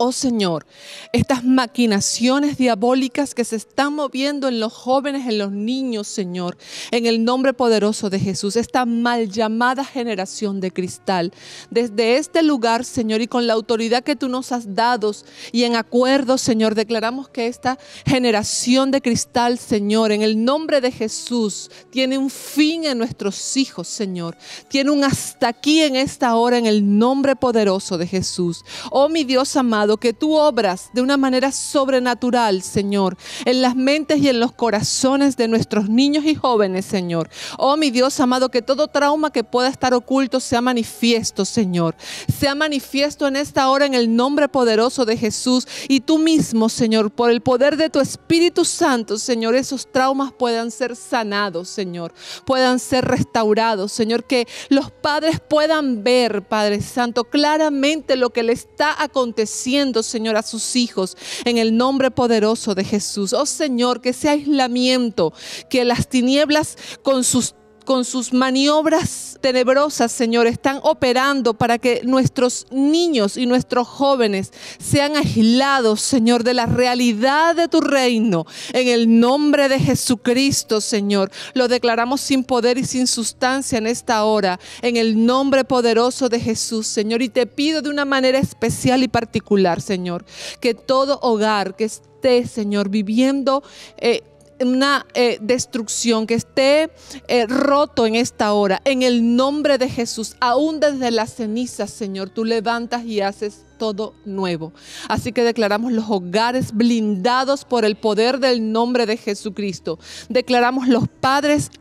oh Señor, estas maquinaciones diabólicas que se están moviendo en los jóvenes, en los niños, Señor, en el nombre poderoso de Jesús, esta mal llamada generación de cristal. Desde este lugar, Señor, y con la autoridad que tú nos has dado y en acuerdo, Señor, declaramos que esta generación de cristal, Señor, en el nombre de Jesús, tiene un fin en nuestros hijos, Señor. Tiene un hasta aquí en esta hora, en el nombre poderoso de Jesús. Oh mi Dios amado, que tú obras de una manera sobrenatural, Señor, en las mentes y en los corazones de nuestros niños y jóvenes, Señor. Oh, mi Dios amado, que todo trauma que pueda estar oculto sea manifiesto, Señor. Sea manifiesto en esta hora en el nombre poderoso de Jesús. Y tú mismo, Señor, por el poder de tu Espíritu Santo, Señor, esos traumas puedan ser sanados, Señor. Puedan ser restaurados, Señor. Que los padres puedan ver, Padre Santo, claramente lo que le está aconteciendo Señor, a sus hijos en el nombre poderoso de Jesús. Oh Señor, que ese aislamiento, que las tinieblas con sus, con sus maniobras tenebrosas, Señor, están operando para que nuestros niños y nuestros jóvenes sean agilados Señor, de la realidad de tu reino. En el nombre de Jesucristo, Señor, lo declaramos sin poder y sin sustancia en esta hora, en el nombre poderoso de Jesús, Señor. Y te pido de una manera especial y particular, Señor, que todo hogar que esté, Señor, viviendo... Eh, una eh, destrucción, que esté eh, roto en esta hora. En el nombre de Jesús, aún desde las cenizas, Señor, tú levantas y haces todo nuevo. Así que declaramos los hogares blindados por el poder del nombre de Jesucristo. Declaramos los padres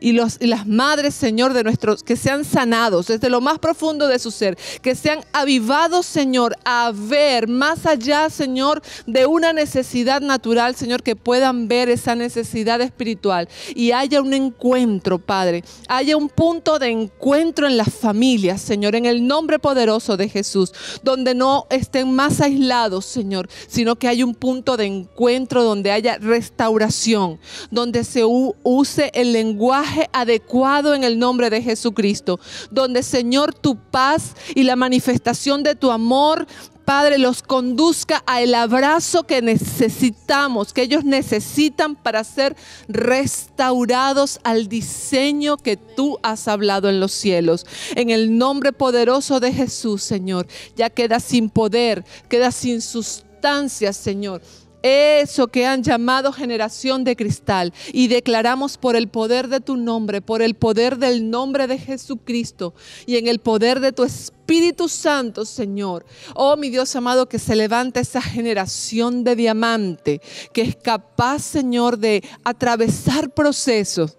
y, los, las madres, Señor, de nuestros, que sean sanados desde lo más profundo de su ser, que sean avivados, Señor, a ver más allá, Señor, de una necesidad natural, Señor, que puedan ver esa necesidad espiritual y haya un encuentro, Padre, haya un punto de encuentro en las familias, Señor, en el nombre poderoso de Jesús, donde no estén más aislados, Señor, sino que haya un punto de encuentro donde haya restauración, donde se use el lenguaje adecuado en el nombre de Jesucristo, donde Señor tu paz y la manifestación de tu amor Padre, los conduzca al abrazo que necesitamos, que ellos necesitan para ser restaurados al diseño que tú has hablado en los cielos. En el nombre poderoso de Jesús, Señor, ya queda sin poder, queda sin sustancia, Señor eso que han llamado generación de cristal. Y declaramos por el poder de tu nombre, por el poder del nombre de Jesucristo y en el poder de tu Espíritu Santo, Señor. Oh, mi Dios amado, que se levante esa generación de diamante que es capaz, Señor, de atravesar procesos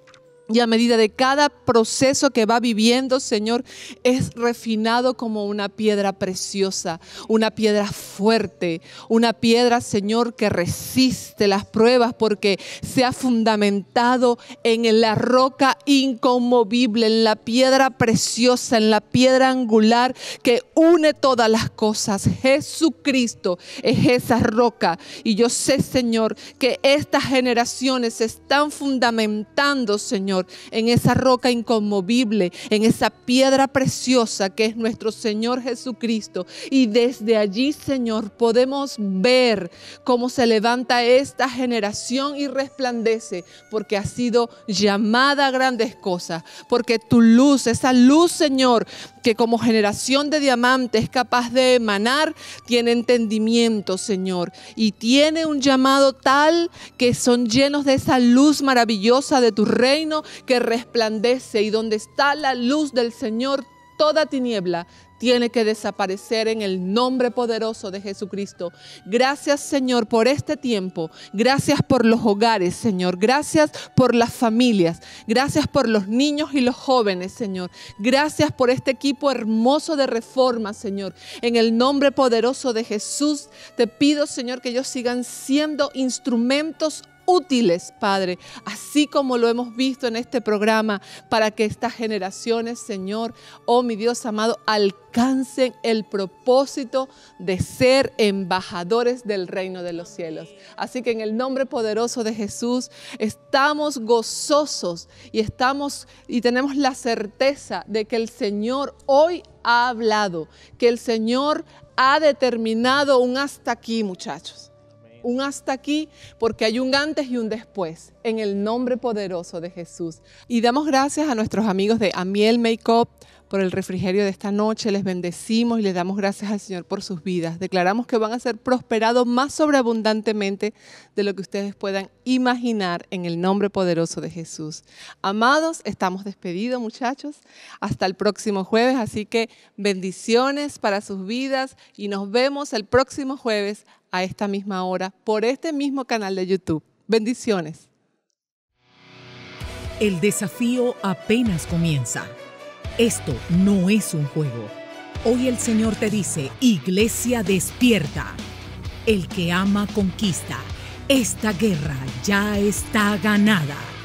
y a medida de cada proceso que va viviendo, Señor, es refinado como una piedra preciosa, una piedra fuerte, una piedra, Señor, que resiste las pruebas porque se ha fundamentado en la roca inconmovible, en la piedra preciosa, en la piedra angular que une todas las cosas. Jesucristo es esa roca. Y yo sé, Señor, que estas generaciones se están fundamentando, Señor en esa roca inconmovible, en esa piedra preciosa que es nuestro Señor Jesucristo. Y desde allí, Señor, podemos ver cómo se levanta esta generación y resplandece, porque ha sido llamada a grandes cosas, porque tu luz, esa luz, Señor, que como generación de diamantes capaz de emanar, tiene entendimiento, Señor, y tiene un llamado tal que son llenos de esa luz maravillosa de tu reino que resplandece y donde está la luz del Señor, toda tiniebla tiene que desaparecer en el nombre poderoso de Jesucristo. Gracias Señor por este tiempo. Gracias por los hogares, Señor. Gracias por las familias. Gracias por los niños y los jóvenes, Señor. Gracias por este equipo hermoso de reforma, Señor. En el nombre poderoso de Jesús, te pido, Señor, que ellos sigan siendo instrumentos útiles, Padre, así como lo hemos visto en este programa, para que estas generaciones, Señor, oh mi Dios amado, alcancen el propósito de ser embajadores del reino de los cielos. Así que en el nombre poderoso de Jesús, estamos gozosos y estamos y tenemos la certeza de que el Señor hoy ha hablado, que el Señor ha determinado un hasta aquí, muchachos un hasta aquí, porque hay un antes y un después, en el nombre poderoso de Jesús. Y damos gracias a nuestros amigos de Amiel Makeup por el refrigerio de esta noche, les bendecimos y les damos gracias al Señor por sus vidas. Declaramos que van a ser prosperados más sobreabundantemente de lo que ustedes puedan imaginar en el nombre poderoso de Jesús. Amados, estamos despedidos muchachos, hasta el próximo jueves, así que bendiciones para sus vidas y nos vemos el próximo jueves a esta misma hora por este mismo canal de YouTube. Bendiciones. El desafío apenas comienza. Esto no es un juego. Hoy el Señor te dice, Iglesia despierta. El que ama conquista. Esta guerra ya está ganada.